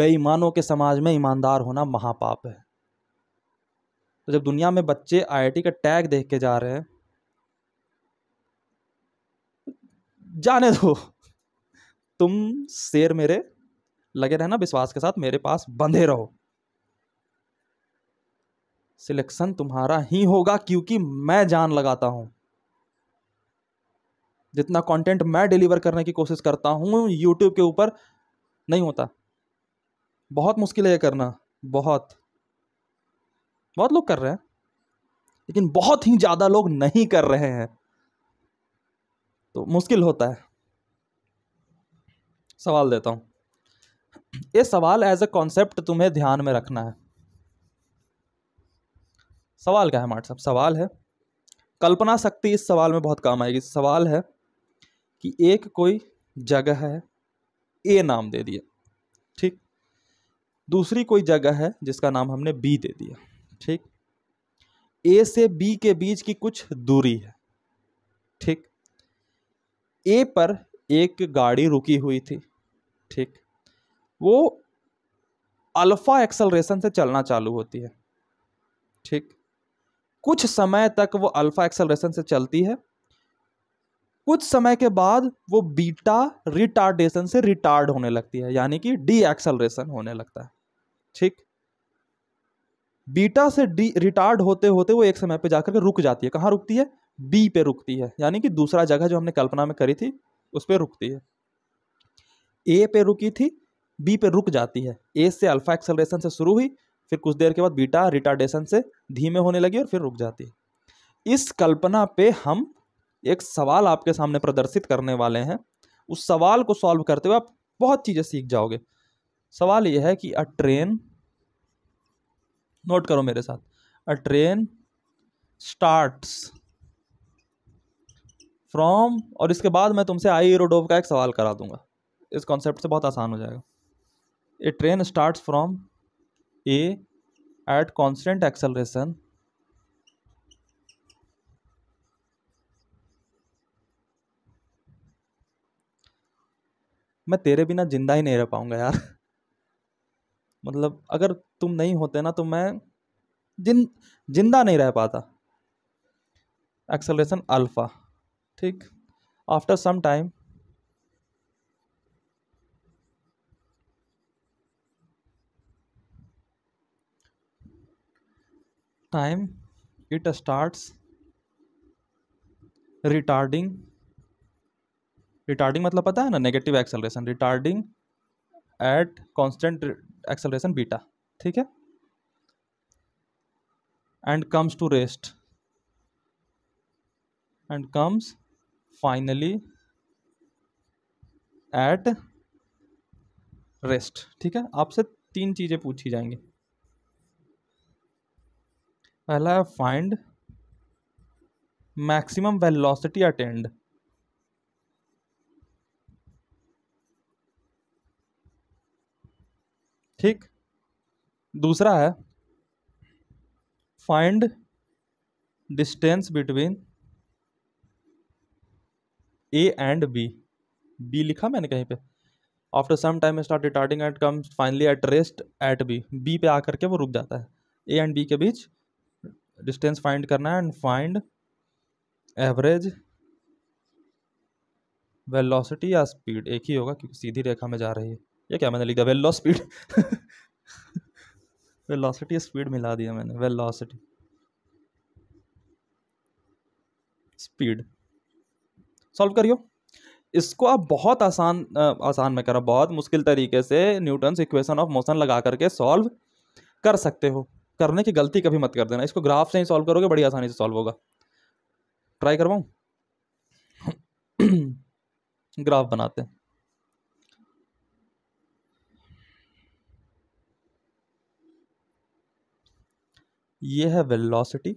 बेईमानों के समाज में ईमानदार होना महापाप है तो जब दुनिया में बच्चे आई का टैग देख के जा रहे हैं जाने दो तुम शेर मेरे लगे रहना विश्वास के साथ मेरे पास बंधे रहो सिलेक्शन तुम्हारा ही होगा क्योंकि मैं जान लगाता हूं जितना कंटेंट मैं डिलीवर करने की कोशिश करता हूं यूट्यूब के ऊपर नहीं होता बहुत मुश्किल है करना बहुत बहुत लोग कर रहे हैं लेकिन बहुत ही ज़्यादा लोग नहीं कर रहे हैं तो मुश्किल होता है सवाल देता हूं ये सवाल एज ए कॉन्सेप्ट तुम्हें ध्यान में रखना है सवाल क्या है मार्ट साहब सवाल है कल्पना शक्ति इस सवाल में बहुत काम आएगी सवाल है कि एक कोई जगह है ए नाम दे दिया ठीक दूसरी कोई जगह है जिसका नाम हमने बी दे दिया ठीक ए से बी के बीच की कुछ दूरी है ठीक ए पर एक गाड़ी रुकी हुई थी ठीक वो अल्फा एक्सलरेशन से चलना चालू होती है ठीक कुछ समय तक वो अल्फा एक्सलरेशन से चलती है कुछ समय के बाद वो बीटा रिटार्डेशन से रिटार्ड होने लगती है यानी कि डी एक्सलरेशन होने लगता है ठीक बीटा से डी रिटार्ड होते होते वो एक समय पे जाकर के रुक जाती है कहाँ रुकती है बी पे रुकती है यानी कि दूसरा जगह जो हमने कल्पना में करी थी उस पर रुकती है ए पे रुकी थी बी पे रुक जाती है ए से अल्फा एक्सलेशन से शुरू हुई फिर कुछ देर के बाद बीटा रिटार्डेशन से धीमे होने लगी और फिर रुक जाती है इस कल्पना पे हम एक सवाल आपके सामने प्रदर्शित करने वाले हैं उस सवाल को सॉल्व करते हुए आप बहुत चीज़ें सीख जाओगे सवाल यह है कि अ ट्रेन नोट करो मेरे साथ अ ट्रेन स्टार्ट्स फ्रॉम और इसके बाद मैं तुमसे आई रोडोव का एक सवाल करा दूंगा इस कॉन्सेप्ट से बहुत आसान हो जाएगा a train starts from A at constant acceleration मैं तेरे बिना जिंदा ही नहीं रह पाऊंगा यार मतलब अगर तुम नहीं होते ना तो मैं जिन जिंदा नहीं रह पाता एक्सलेशन अल्फ़ा ठीक after some time time it start retarding retarding मतलब पता है ना negative acceleration retarding at constant acceleration beta ठीक है and comes to rest and comes finally at rest ठीक है आपसे तीन चीज़ें पूछी जाएंगी पहला है फाइंड मैक्सिमम वेलोसिटी अटेंड ठीक दूसरा है find distance between A and B B लिखा मैंने कहीं पे after some time start retarding at come finally at rest at B B पे आकर के वो रुक जाता है ए एंड बी के बीच डिस्टेंस फाइंड करना है एंड फाइंड एवरेज वेलोसिटी या स्पीड एक ही होगा क्योंकि सीधी रेखा में जा रही है ये क्या मैंने लिख दिया वेलो स्पीड वेलोसिटी स्पीड मिला दिया मैंने वेलोसिटी स्पीड सॉल्व करियो इसको आप बहुत आसान आसान में करो बहुत मुश्किल तरीके से न्यूटन इक्वेशन ऑफ मोशन लगा करके सॉल्व कर सकते हो करने की गलती कभी मत कर देना इसको ग्राफ से ही सॉल्व करोगे बड़ी आसानी से सॉल्व होगा ट्राई करवाऊ ग्राफ बनाते हैं ये है वेलोसिटी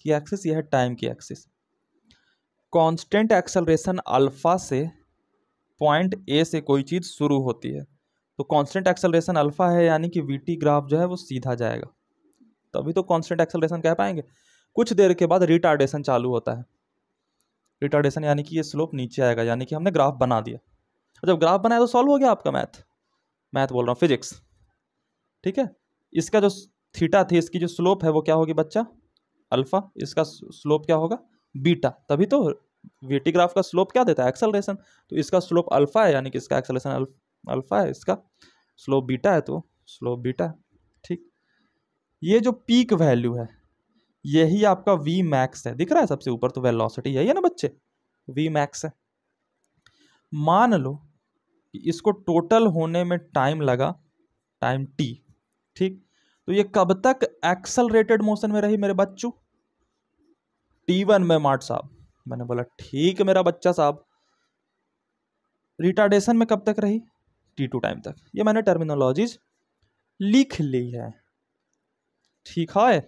की एक्सिस यह है टाइम की एक्सिस कांस्टेंट एक्सेलरेशन अल्फ़ा से पॉइंट ए से कोई चीज़ शुरू होती है तो कांस्टेंट एक्सेलरेशन अल्फ़ा है यानी कि वी ग्राफ जो है वो सीधा जाएगा तभी तो कांस्टेंट एक्सेलरेशन कह पाएंगे कुछ देर के बाद रिटार्डेशन चालू होता है रिटार्डेशन यानी कि ये स्लोप नीचे आएगा यानी कि हमने ग्राफ बना दिया जब ग्राफ बनाया तो सॉल्व हो गया आपका मैथ मैथ बोल रहा हूँ फिजिक्स ठीक है इसका जो थीटा थी इसकी जो स्लोप है वो क्या होगी बच्चा अल्फा इसका स्लोप क्या होगा बीटा तभी तो वीटीग्राफ ग्राफ का स्लोप क्या देता है एक्सलरेशन तो इसका स्लोप अल्फा है यानी कि इसका एक्सलेशन अल्फा है इसका स्लोप बीटा है तो स्लोप बीटा है ठीक ये जो पीक वैल्यू है यही आपका वी मैक्स है दिख रहा है सबसे ऊपर तो वेलोसिटी यही है ना बच्चे वी मैक्स है मान लो कि इसको टोटल होने में टाइम लगा टाइम टी ठीक तो ये कब तक एक्सलरेटेड मोशन में रही मेरे बच्चू टी वन में मार्ट साहब मैंने बोला ठीक है मेरा बच्चा साहब रिटार्डेशन में कब तक रही टी टू टाइम तक ये मैंने टर्मिनोलॉजीज लिख ली है ठीक है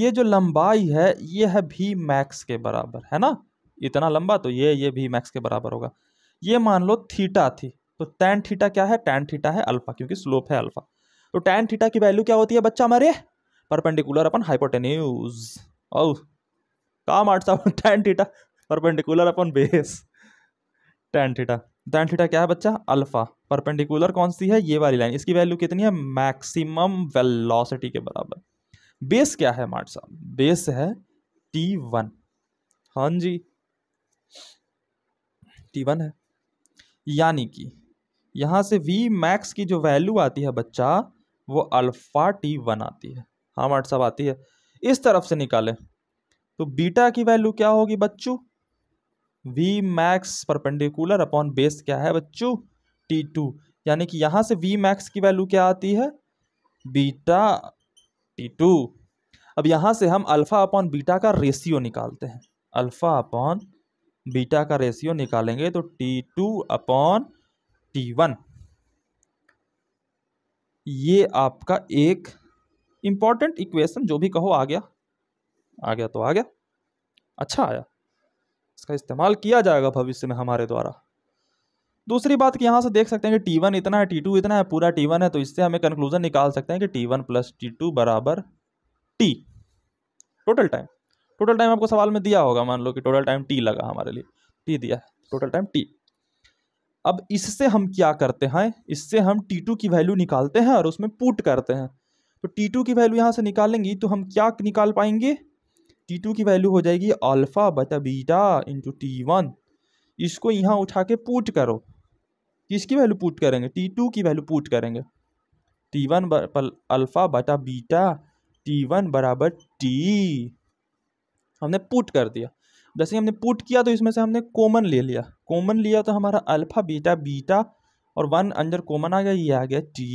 ये जो लंबाई है ये है भी मैक्स के बराबर है ना इतना लंबा तो ये ये भी मैक्स के बराबर होगा ये मान लो थीटा थी तो टेन थीटा क्या है टेन थीटा है अल्फा क्योंकि स्लोप है अल्फा तो टेन थीटा की वैल्यू क्या होती है बच्चा हमारे परपेंडिकुलर अपन हाइपोटेन्यूज औ का मार्ट साहब tan theta perpendicular upon base tan theta tan theta क्या है बच्चा अल्फा परपेंडिकुलर कौन सी है ये वाली लाइन इसकी वैल्यू कितनी है मैक्सिमम वेलोसिटी के बराबर बेस क्या है मार्ट साहब बेस है टी वन हाँ जी टी वन है यानी कि यहाँ से वी मैक्स की जो वैल्यू आती है बच्चा वो अल्फ़ा टी वन आती है हाँ मार्ट साहब आती है इस तरफ से निकालें तो बीटा की वैल्यू क्या होगी बच्चू V max perpendicular upon base क्या है बच्चू टी टू यानी कि यहाँ से वी मैक्स की वैल्यू क्या आती है बीटा टी टू अब यहाँ से हम अल्फ़ा अपॉन बीटा का रेशियो निकालते हैं अल्फ़ा अपॉन बीटा का रेशियो निकालेंगे तो T two upon T one ये आपका एक इम्पॉर्टेंट इक्वेशन जो भी कहो आ गया आ गया तो आ गया अच्छा आया इसका इस्तेमाल किया जाएगा भविष्य में हमारे द्वारा दूसरी बात कि यहाँ से देख सकते हैं कि टी वन इतना है टी टू इतना है पूरा टी वन है तो इससे हमें कंक्लूजन निकाल सकते हैं कि T one plus T two बराबर T total time total time आपको सवाल में दिया होगा मान लो कि टोटल टाइम टी लगा हमारे लिए टी दिया है टोटल टाइम टी अब इससे हम क्या करते हैं इससे हम टी टू की वैल्यू निकालते हैं और उसमें पुट करते हैं तो टी टू की वैल्यू यहाँ से निकालेंगी तो हम क्या निकाल पाएंगे टी टू की वैल्यू हो जाएगी अल्फ़ा बटा बीटा इंटू टी वन इसको यहाँ उठा के पुट करो किसकी वैल्यू पुट करेंगे टी टू की वैल्यू पुट करेंगे टी वन अल्फ़ा बटा बीटा टी वन बराबर टी हमने पुट कर दिया जैसे हमने पुट किया तो इसमें से हमने कॉमन ले लिया कॉमन लिया तो हमारा अल्फ़ा बीटा बीटा और वन अंदर कॉमन आ गया ये आ गया टी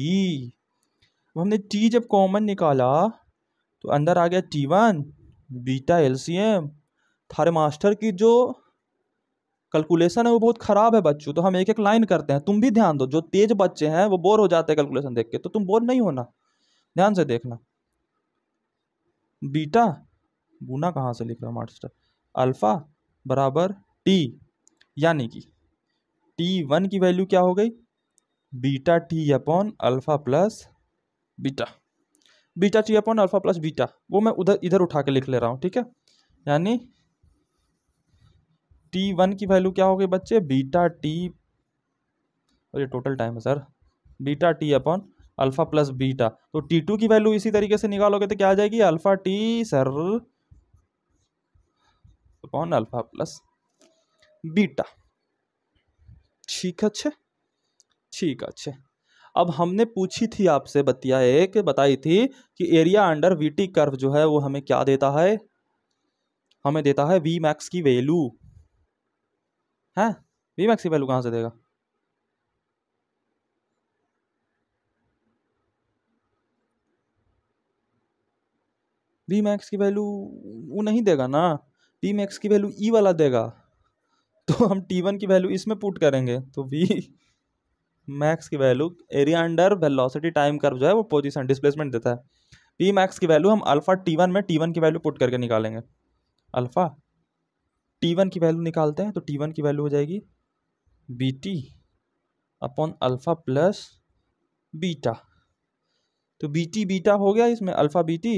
हमने टी जब कॉमन निकाला तो अंदर आ गया T one beta L C M थारे मास्टर की जो कैलकुलेशन है वो बहुत ख़राब है बच्चों तो हम एक एक लाइन करते हैं तुम भी ध्यान दो जो तेज बच्चे हैं वो बोर हो जाते हैं कैलकुलेशन देख के तो तुम बोर नहीं होना ध्यान से देखना बीटा गुना कहाँ से लिख रहा मास्टर अल्फ़ा बराबर टी यानी कि टी वन की वैल्यू क्या हो गई beta T upon alpha plus beta beta T upon alpha plus beta वो मैं उधर इधर उठा के लिख ले रहा हूँ ठीक है यानी टी वन की वैल्यू क्या हो गई बच्चे बीटा टी और ये टोटल टाइम है sir beta T upon alpha plus beta तो टी टू की वैल्यू इसी तरीके से निकालोगे तो क्या आ जाएगी alpha T sir upon alpha plus beta ठीक अच्छे ठीक अच्छे अब हमने पूछी थी आपसे बतिया एक बताई थी कि एरिया अंडर वीटी कर्व जो है वो हमें क्या देता है हमें देता है वी मैक्स की वैल्यू है वी मैक्स की वैल्यू कहाँ से देगा वी मैक्स की वैल्यू वो नहीं देगा ना वी मैक्स की वैल्यू ई e वाला देगा तो हम टी वन की वैल्यू इसमें पुट करेंगे तो वी मैक्स की value area under velocity time curve जो है वो पोजीशन डिस्प्लेसमेंट देता है पी मैक्स की वैल्यू हम अल्फ़ा टी वन में टी वन की वैल्यू पुट करके निकालेंगे अल्फ़ा टी वन की वैल्यू निकालते हैं तो टी वन की वैल्यू हो जाएगी B T upon alpha plus beta तो बी टी बीटा हो गया इसमें alpha B T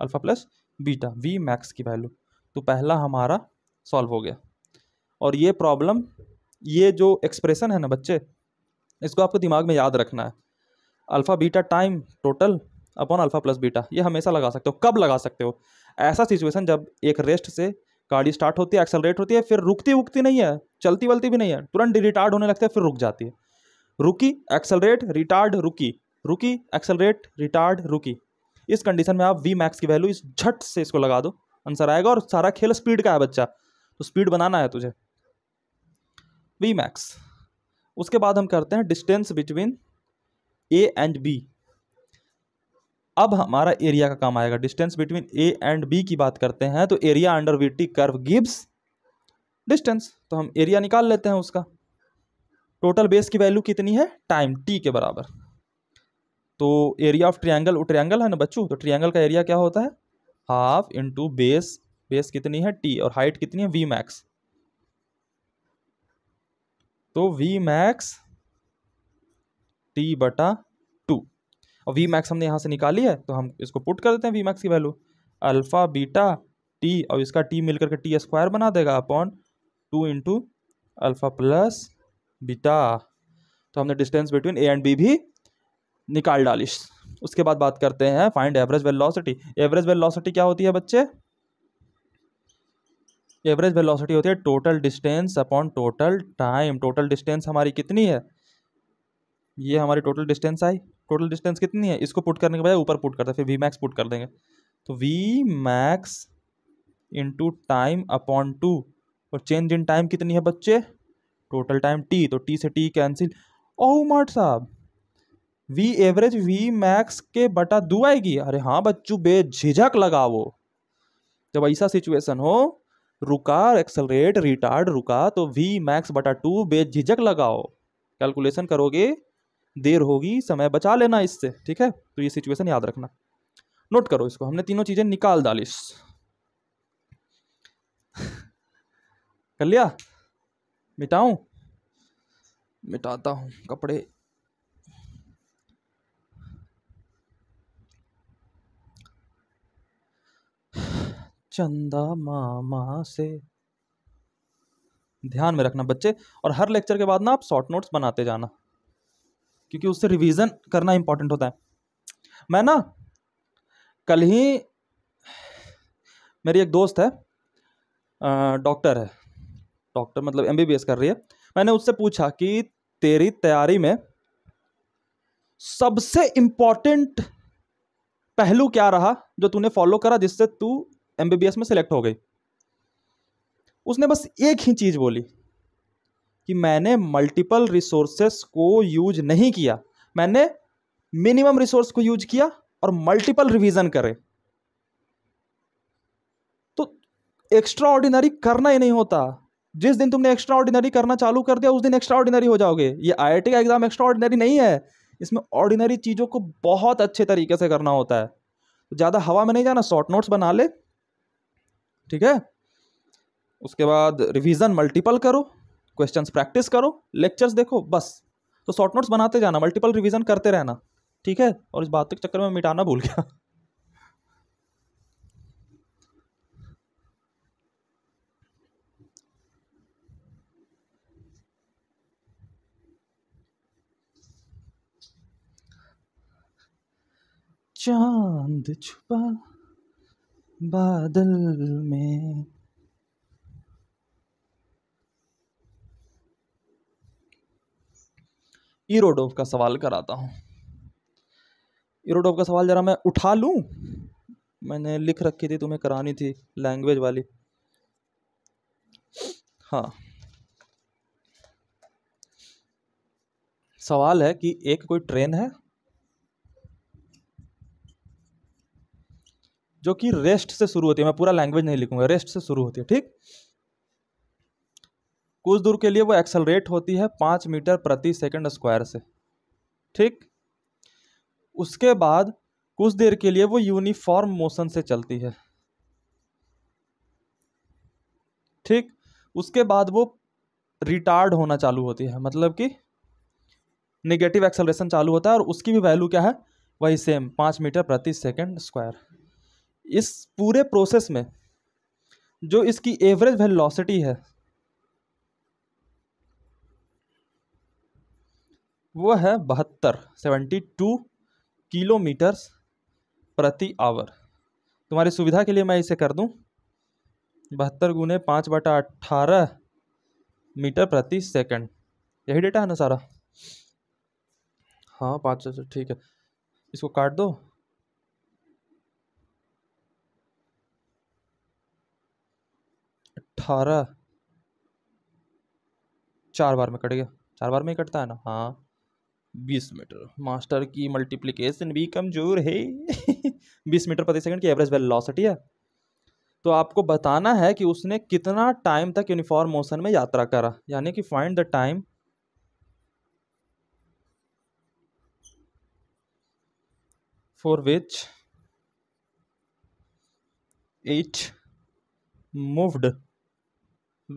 alpha plus beta V max की वैल्यू तो पहला हमारा सॉल्व हो गया और ये प्रॉब्लम ये जो एक्सप्रेशन है ना बच्चे इसको आपको दिमाग में याद रखना है alpha beta time total upon alpha plus beta ये हमेशा लगा सकते हो कब लगा सकते हो ऐसा सिचुएशन जब एक रेस्ट से गाड़ी स्टार्ट होती है एक्सलरेट होती है फिर रुकती उकती नहीं है चलती वलती भी नहीं है तुरंत रिटार्ड होने लगता है फिर रुक जाती है रुकी एक्सलरेट रिटार्ड रुकी रुकी एक्सलरेट रिटार्ड रुकी इस कंडीशन में आप वी मैक्स की वैल्यू इस झट से इसको लगा दो आंसर आएगा और सारा खेल स्पीड का है बच्चा तो स्पीड बनाना है तुझे वी मैक्स उसके बाद हम करते हैं distance between A and B अब हमारा एरिया का काम आएगा distance between A and B की बात करते हैं तो area under VT curve gives distance तो हम एरिया निकाल लेते हैं उसका टोटल बेस की वैल्यू कितनी है टाइम टी के बराबर तो एरिया ऑफ ट्रियांगल वो ट्रियांगल है ना बच्चों तो ट्रियांगल का एरिया क्या होता है हाफ इंटू बेस बेस कितनी है टी और हाइट कितनी है वी मैक्स तो वी मैक्स टी बटा टू और वी मैक्स हमने यहाँ से निकाली है तो हम इसको पुट कर देते हैं वी मैक्स की वैल्यू अल्फ़ा बीटा टी और इसका टी मिलकर के टी स्क्वायर बना देगा upon two into alpha plus beta तो हमने distance between A and B भी निकाल डाली उसके बाद बात करते हैं find average velocity average velocity क्या होती है बच्चे एवरेज वेलोसिटी होती है total distance upon total time total distance हमारी कितनी है ये हमारी टोटल डिस्टेंस आई टोटल डिस्टेंस कितनी है इसको पुट करने के बजाय ऊपर पुट करते हैं फिर वी मैक्स पुट कर देंगे तो V max into time upon two और चेंज इन टाइम कितनी है बच्चे टोटल टाइम टी तो टी से टी कैंसिल ओह मार्ट साहब वी एवरेज वी मैक्स के बटा दो आएगी अरे हाँ बच्चू बेझिझक लगाओ जब ऐसा सिचुएशन हो रुका एक्सलरेट रिटार्ड रुका तो वी मैक्स बटा टू बेझिझक लगाओ कैलकुलेशन करोगे देर होगी समय बचा लेना इससे ठीक है तो ये सिचुएशन याद रखना नोट करो इसको हमने तीनों चीज़ें निकाल डाली कर लिया मिटाऊ मिटाता हूँ कपड़े चंदा मामा से ध्यान में रखना बच्चे और हर लेक्चर के बाद ना आप शॉर्ट नोट्स बनाते जाना क्योंकि उससे रिवीजन करना इंपॉर्टेंट होता है मैं ना कल ही मेरी एक दोस्त है डॉक्टर है डॉक्टर मतलब एमबीबीएस कर रही है मैंने उससे पूछा कि तेरी तैयारी में सबसे इम्पॉर्टेंट पहलू क्या रहा जो तूने फॉलो करा जिससे तू एम में सेलेक्ट हो गई उसने बस एक ही चीज़ बोली कि मैंने मल्टीपल रिसोर्सेस को यूज नहीं किया मैंने मिनिमम रिसोर्स को यूज किया और मल्टीपल रिवीजन करे तो एक्स्ट्रा ऑर्डिनरी करना ही नहीं होता जिस दिन तुमने एक्स्ट्रा ऑर्डिनरी करना चालू कर दिया उस दिन एक्स्ट्रा ऑर्डिनरी हो जाओगे ये टी का एग्जाम एक्स्ट्रा ऑर्डिनरी नहीं है इसमें ऑर्डिनरी चीज़ों को बहुत अच्छे तरीके से करना होता है ज़्यादा हवा में नहीं जाना शॉर्ट नोट्स बना ले ठीक है उसके बाद रिवीजन मल्टीपल करो क्वेश्चंस प्रैक्टिस करो लेक्चर्स देखो बस तो शॉर्ट नोट्स बनाते जाना मल्टीपल रिवीजन करते रहना ठीक है और इस बात के चक्कर में मिटाना भूल गया चांद छुपा बादल में इरोडोव का सवाल कराता हूँ इरोडोव का सवाल जरा मैं उठा लू मैंने लिख रखी थी तुम्हें करानी थी लैंग्वेज वाली हाँ सवाल है कि एक कोई ट्रेन है जो कि रेस्ट से शुरू होती है मैं पूरा लैंग्वेज नहीं लिखूंगा रेस्ट से शुरू होती है ठीक कुछ दूर के लिए वो एक्सलरेट होती है पांच मीटर प्रति सेकंड स्क्वायर से ठीक उसके बाद कुछ देर के लिए वो यूनिफॉर्म मोशन से चलती है ठीक उसके बाद वो रिटार्ड होना चालू होती है मतलब कि निगेटिव एक्सलरेशन चालू होता है और उसकी भी वैल्यू क्या है वही सेम पांच मीटर प्रति सेकंड स्क्वायर इस पूरे प्रोसेस में जो इसकी एवरेज वेलोसिटी है वो है बहत्तर सेवेंटी टू किलोमीटर्स प्रति आवर तुम्हारी सुविधा के लिए मैं इसे कर दूं बहत्तर गुने पाँच बटा अट्ठारह मीटर प्रति सेकंड यही डेटा है ना सारा हाँ पाँच सौ ठीक है इसको काट दो अट्ठारह चार बार में कट गया चार बार में कटता है ना हाँ बीस मीटर मास्टर की मल्टीप्लिकेशन भी कमज़ोर है बीस मीटर प्रति सेकंड की एवरेज वेलोसिटी है तो आपको बताना है कि उसने कितना टाइम तक यूनिफॉर्म मोशन में यात्रा करा यानी कि find the time for which it moved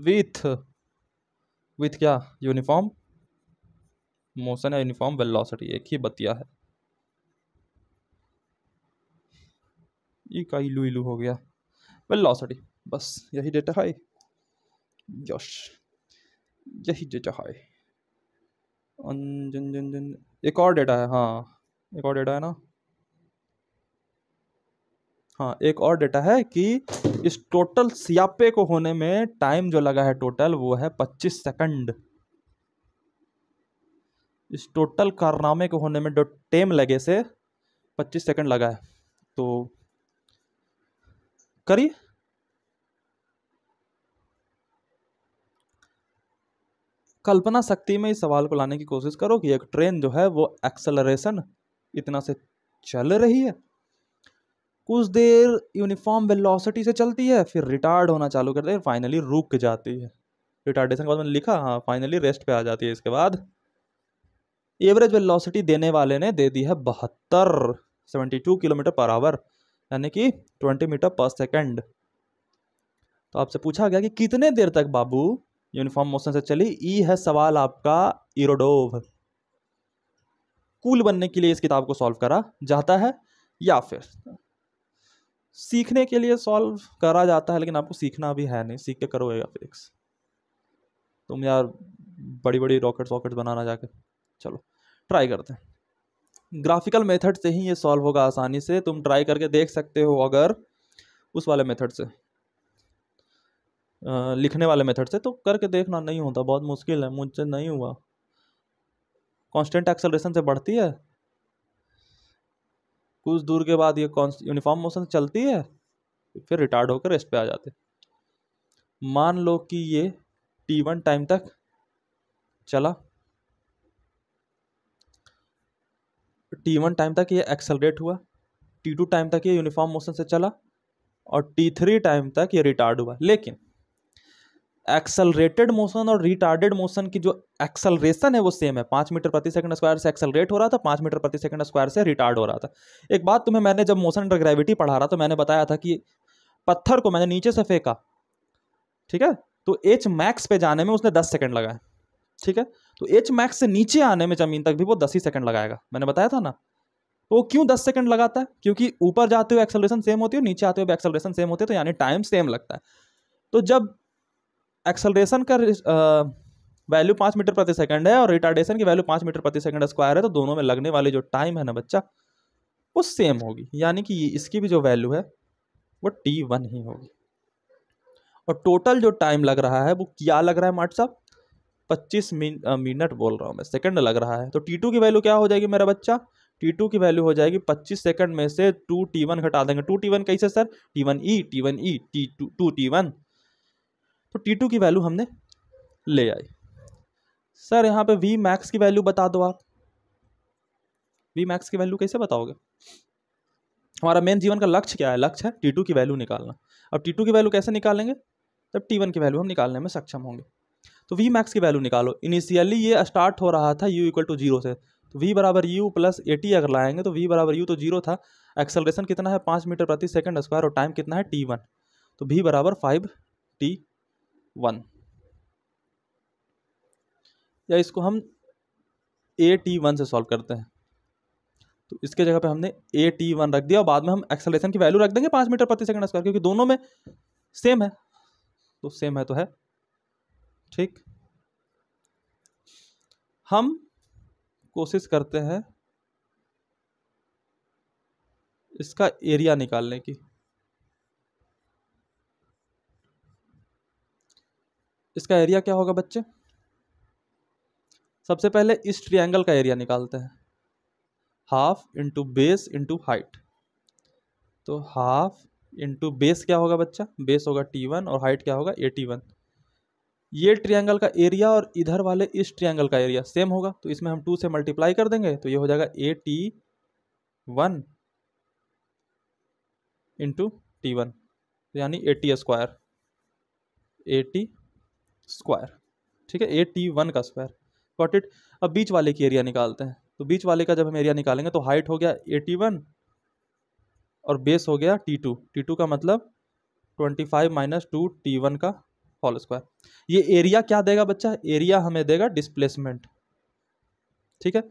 with with क्या यूनिफॉर्म मोशन या यूनिफॉर्म वेलोसिटी एक ही बतिया है ये का इलू इलू हो गया वेलोसिटी बस यही डेटा है यश यही डेटा है जन जन जन एक और डेटा है हाँ एक और डेटा है ना हाँ एक और डेटा है कि इस टोटल सियापे को होने में टाइम जो लगा है टोटल वो है पच्चीस सेकंड इस टोटल कारनामे को होने में जो टेम लगे से पच्चीस सेकंड लगा है तो करिए कल्पना शक्ति में इस सवाल को लाने की कोशिश करो कि एक ट्रेन जो है वो एक्सलरेशन इतना से चल रही है कुछ देर यूनिफॉर्म वेलोसिटी से चलती है फिर रिटार्ड होना चालू करती है फाइनली रुक जाती है रिटार्डेशन के बाद मैंने लिखा हाँ फाइनली रेस्ट पे आ जाती है इसके बाद एवरेज वेलोसिटी देने वाले ने दे दी है बहत्तर seventy two kilometre per hour यानी कि ट्वेंटी मीटर पर सेकेंड तो आपसे पूछा गया कि कितने देर तक बाबू यूनिफॉर्म मोशन से चली ई है सवाल आपका इरोडोव कूल बनने के लिए इस किताब को सॉल्व करा जाता है या फिर सीखने के लिए सॉल्व करा जाता है लेकिन आपको सीखना भी है नहीं सीख के करोगेगा फिजिक्स तुम यार बड़ी बड़ी रॉकेट्स वॉकेट्स बनाना जाके चलो ट्राई करते हैं ग्राफिकल मेथड से ही ये सॉल्व होगा आसानी से तुम ट्राई करके देख सकते हो अगर उस वाले मेथड से आ, लिखने वाले मेथड से तो करके देखना नहीं होता बहुत मुश्किल है मुझसे नहीं हुआ कांस्टेंट एक्सलेशन से बढ़ती है कुछ दूर के बाद ये कौन यूनिफॉर्म मोशन चलती है फिर रिटार्ड होकर रेस्ट पे आ जाते मान लो कि ये टी वन टाइम तक चला टी वन टाइम तक ये एक्सलरेट हुआ टी टू टाइम तक ये यूनिफॉर्म मोशन से चला और टी थ्री टाइम तक ये रिटार्ड हुआ लेकिन एक्सलरेटेड मोशन और रिटार्डेड मोशन की जो एक्सलरेशन है वो सेम है पाँच मीटर प्रति सेकंड स्क्वायर से एक्सलरेट हो रहा था पाँच मीटर प्रति सेकंड स्क्वायर से रिटार्ड हो रहा था एक बात तुम्हें मैंने जब मोशन अंडर ग्रेविटी पढ़ा रहा तो मैंने बताया था कि पत्थर को मैंने नीचे से फेंका ठीक है तो एच मैक्स पे जाने में उसने दस सेकेंड लगाए ठीक है तो एच मैक्स से नीचे आने में ज़मीन तक भी वो दस ही सेकंड लगाएगा मैंने बताया था ना तो वो क्यों दस सेकंड लगाता है क्योंकि ऊपर जाते हुए एक्सेलरेशन सेम होती है नीचे आते हुए एक्सेलरेशन सेम होती है तो यानी टाइम सेम लगता है तो जब एक्सलेशन का वैल्यू पाँच मीटर प्रति सेकंड है और रिटार्डेशन की वैल्यू पाँच मीटर प्रति सेकंड स्क्वायर है तो दोनों में लगने वाली जो टाइम है ना बच्चा वो सेम होगी यानी कि इसकी भी जो वैल्यू है वो टी वन ही होगी और टोटल जो टाइम लग रहा है वो क्या लग रहा है मार्ट साहब पच्चीस मिनट बोल रहा हूँ मैं सेकंड लग रहा है तो टी टू की वैल्यू क्या हो जाएगी मेरा बच्चा टी टू की वैल्यू हो जाएगी पच्चीस सेकंड में से टू टी वन घटा देंगे टू टी वन कैसे sir T one E T one E T two two T one तो टी टू की वैल्यू हमने ले आई सर यहाँ पे वी मैक्स की वैल्यू बता दो आप वी मैक्स की वैल्यू कैसे बताओगे हमारा मेन जीवन का लक्ष्य क्या है लक्ष्य है टी टू की वैल्यू निकालना अब टी टू की वैल्यू कैसे निकालेंगे तब टी वन की वैल्यू हम निकालने में सक्षम होंगे तो वी मैक्स की वैल्यू निकालो इनिशियली ये स्टार्ट हो रहा था यू इक्वल टू जीरो से तो वी बराबर यू प्लस टी अगर लाएंगे तो वी बराबर यू तो जीरो था एक्सेलरेशन कितना है पाँच मीटर प्रति सेकंड स्क्वायर और टाइम कितना है टी वन तो वी बराबर फाइव टी वन या इसको हम ए टी वन से सॉल्व करते हैं तो इसके जगह पे हमने ए टी वन रख दिया और बाद में हम एक्सलेशन की वैल्यू रख देंगे पाँच मीटर प्रति सेकंड स्क्वायर क्योंकि दोनों में सेम है तो सेम है तो है ठीक हम कोशिश करते हैं इसका एरिया निकालने की इसका एरिया क्या होगा बच्चे सबसे पहले इस ट्रायंगल का एरिया निकालते हैं half into base into height तो हाफ इंटू बेस क्या होगा बच्चा बेस होगा टी वन और हाइट क्या होगा ए टी वन ये ट्रायंगल का एरिया और इधर वाले इस ट्रायंगल का एरिया सेम होगा तो इसमें हम टू से मल्टीप्लाई कर देंगे तो ये हो जाएगा A T one into T one यानी A T square A T square ठीक है ए टी वन का स्क्वायर गॉट इट अब बीच वाले की एरिया निकालते हैं तो बीच वाले का जब हम एरिया निकालेंगे तो हाइट हो गया ए टी वन और बेस हो गया टी टू टी टू का मतलब twenty five minus two T one का होल स्क्वायर ये एरिया क्या देगा बच्चा एरिया हमें देगा डिस्प्लेसमेंट ठीक है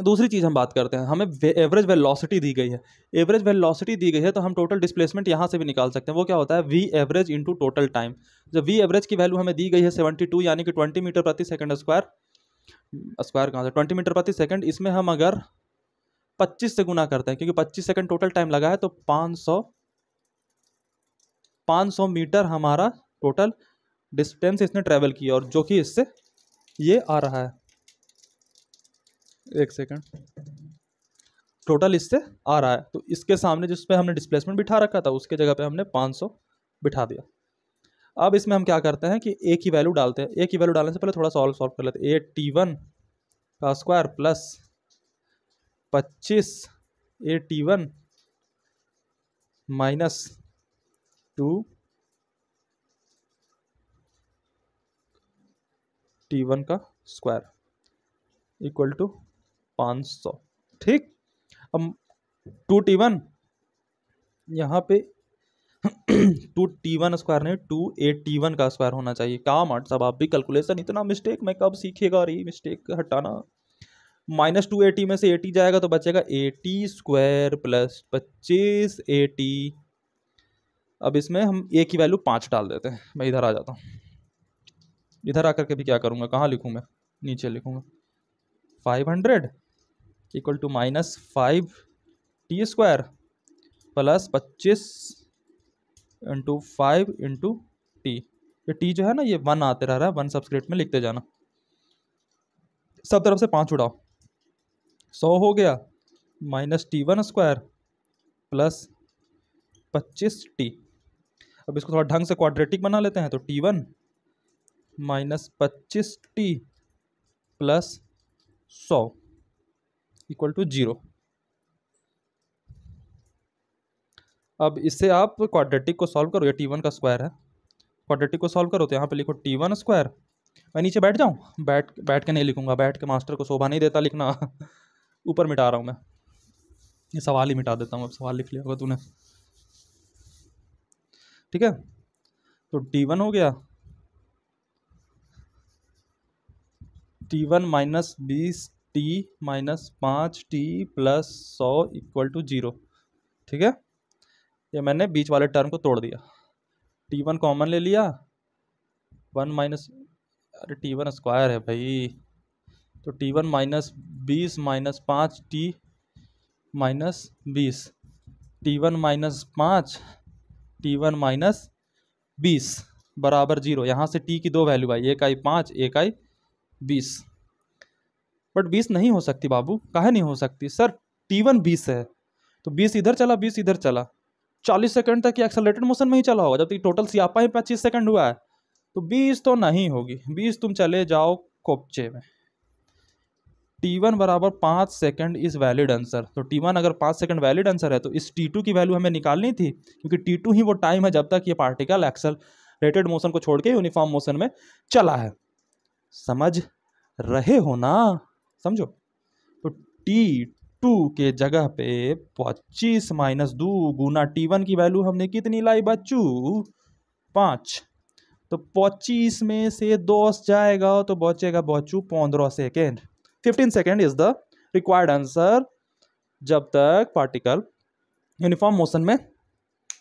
दूसरी चीज़ हम बात करते हैं हमें एवरेज वेलोसिटी दी गई है एवरेज वेलोसिटी दी गई है तो हम टोटल डिस्प्लेसमेंट यहाँ से भी निकाल सकते हैं वो क्या होता है V average into total time जब वी एवरेज की वैल्यू हमें दी गई है सेवेंटी टू यानी कि ट्वेंटी मीटर प्रति सेकंड स्क्वायर स्क्वायर कहाँ से ट्वेंटी मीटर प्रति सेकेंड इसमें हम अगर पच्चीस से गुना करते हैं क्योंकि पच्चीस सेकेंड टोटल टाइम लगा है तो पाँच सौ पाँच सौ मीटर हमारा टोटल डिस्टेंस इसने ट्रेवल किया और जो कि इससे ये आ रहा है एक सेकंड टोटल इससे आ रहा है तो इसके सामने जिस पे हमने डिस्प्लेसमेंट बिठा रखा था उसके जगह पे हमने 500 बिठा दिया अब इसमें हम क्या करते हैं कि ए की वैल्यू डालते हैं ए की वैल्यू डालने से पहले थोड़ा सॉल्व सॉल्व कर लेते हैं ए टी वन का स्क्वायर प्लस पच्चीस A T one minus two T one का स्क्वायर इक्वल टू पाँच सौ ठीक अब टू टी वन यहाँ पे टू टी वन स्क्वायर नहीं टू ए टी वन का स्क्वायर होना चाहिए क्या मार्ट साहब आप भी कैलकुलेशन इतना मिस्टेक मैं कब सीखेगा अरे मिस्टेक हटाना माइनस टू एटी में से एटी जाएगा तो बचेगा एटी स्क्वायर प्लस पच्चीस एटी अब इसमें हम ए की वैल्यू पाँच डाल देते हैं मैं इधर आ जाता हूँ इधर आकर के भी क्या करूँगा कहाँ लिखूँ मैं नीचे लिखूँगा five hundred equal to minus five T square plus पच्चीस इंटू फाइव इंटू टी ये टी जो है ना ये वन आते रह रहा है वन सब्सक्रिप्ट में लिखते जाना सब तरफ से पाँच उड़ाओ सौ हो गया minus T one square plus पच्चीस टी अब इसको थोड़ा ढंग से क्वाड्रेटिक बना लेते हैं तो टी वन माइनस पच्चीस टी प्लस सौ इक्वल टू जीरो अब इससे आप क्वाड्रेटिक को सॉल्व करो ये टी वन का स्क्वायर है क्वाड्रेटिक को सॉल्व करो तो यहाँ पे लिखो टी वन स्क्वायर मैं नीचे बैठ जाऊँ बैठ बैठ के नहीं लिखूंगा बैठ के मास्टर को शोभा नहीं देता लिखना ऊपर मिटा रहा हूँ मैं ये सवाल ही मिटा देता हूँ अब सवाल लिख लिया होगा तूने ठीक है तो टी वन हो गया टी वन माइनस बीस टी माइनस पाँच टी प्लस सौ इक्वल टू जीरो ठीक है ये मैंने बीच वाले टर्म को तोड़ दिया टी वन कॉमन ले लिया वन माइनस अरे टी वन स्क्वायर है भाई तो टी वन माइनस बीस माइनस पाँच टी माइनस बीस टी वन माइनस पाँच टी वन माइनस बीस बराबर जीरो यहाँ से टी की दो वैल्यू आई एक आई पाँच एक आई बीस बट बीस नहीं हो सकती बाबू काहे नहीं हो सकती सर टी वन बीस है तो बीस इधर चला बीस इधर चला चालीस सेकंड तक एक्सेलेटेड मोशन में ही चला होगा जब तक टोटल सियापा ही पच्चीस सेकंड हुआ है तो बीस तो नहीं होगी बीस तुम चले जाओ कोपचे में टी वन बराबर पाँच सेकेंड इज़ वैलिड आंसर तो टी वन अगर पाँच सेकेंड वैलिड आंसर है तो इस टी टू की वैल्यू हमें निकालनी थी क्योंकि टी टू ही वो टाइम है जब तक ये पार्टिकल एक्सल रेटेड मोशन को छोड़ के यूनिफॉर्म मोशन में चला है समझ रहे हो ना समझो तो टी टू के जगह पे पच्चीस माइनस दो गुना टी वन की वैल्यू हमने कितनी लाई बच्चू पाँच तो पच्चीस में से दस जाएगा तो बचेगा बच्चू पंद्रह second fifteen second is the required answer जब तक पार्टिकल यूनिफॉर्म मोशन में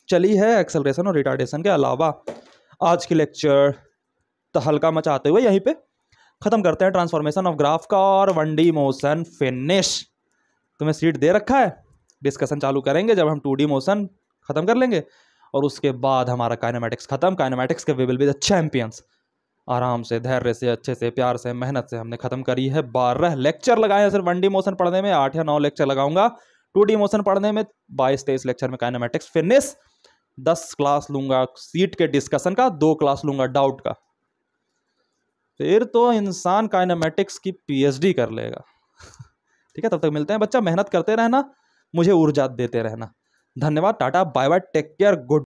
चली है एक्सेलरेशन और रिटार्डेशन के अलावा आज के लेक्चर तो हल्का मचाते हुए यहीं पे ख़त्म करते हैं ट्रांसफॉर्मेशन ऑफ ग्राफ का और वन डी मोशन फिनिश तुम्हें सीट दे रखा है डिस्कशन चालू करेंगे जब हम टू डी मोशन ख़त्म कर लेंगे और उसके बाद हमारा काइनामेटिक्स ख़त्म काइनामेटिक्स के we will be the champions आराम से धैर्य से अच्छे से प्यार से मेहनत से हमने ख़त्म करी है बारह लेक्चर लगाए हैं सिर्फ वन डी मोशन पढ़ने में आठ या नौ लेक्चर लगाऊंगा टू डी मोशन पढ़ने में बाईस तेईस लेक्चर में काइनामेटिक्स फिनिश दस क्लास लूंगा सीट के डिस्कशन का दो क्लास लूंगा डाउट का फिर तो इंसान काइनामेटिक्स की पीएचडी कर लेगा ठीक है तब तक मिलते हैं बच्चा मेहनत करते रहना मुझे ऊर्जा देते रहना धन्यवाद ta-ta bye bye take care good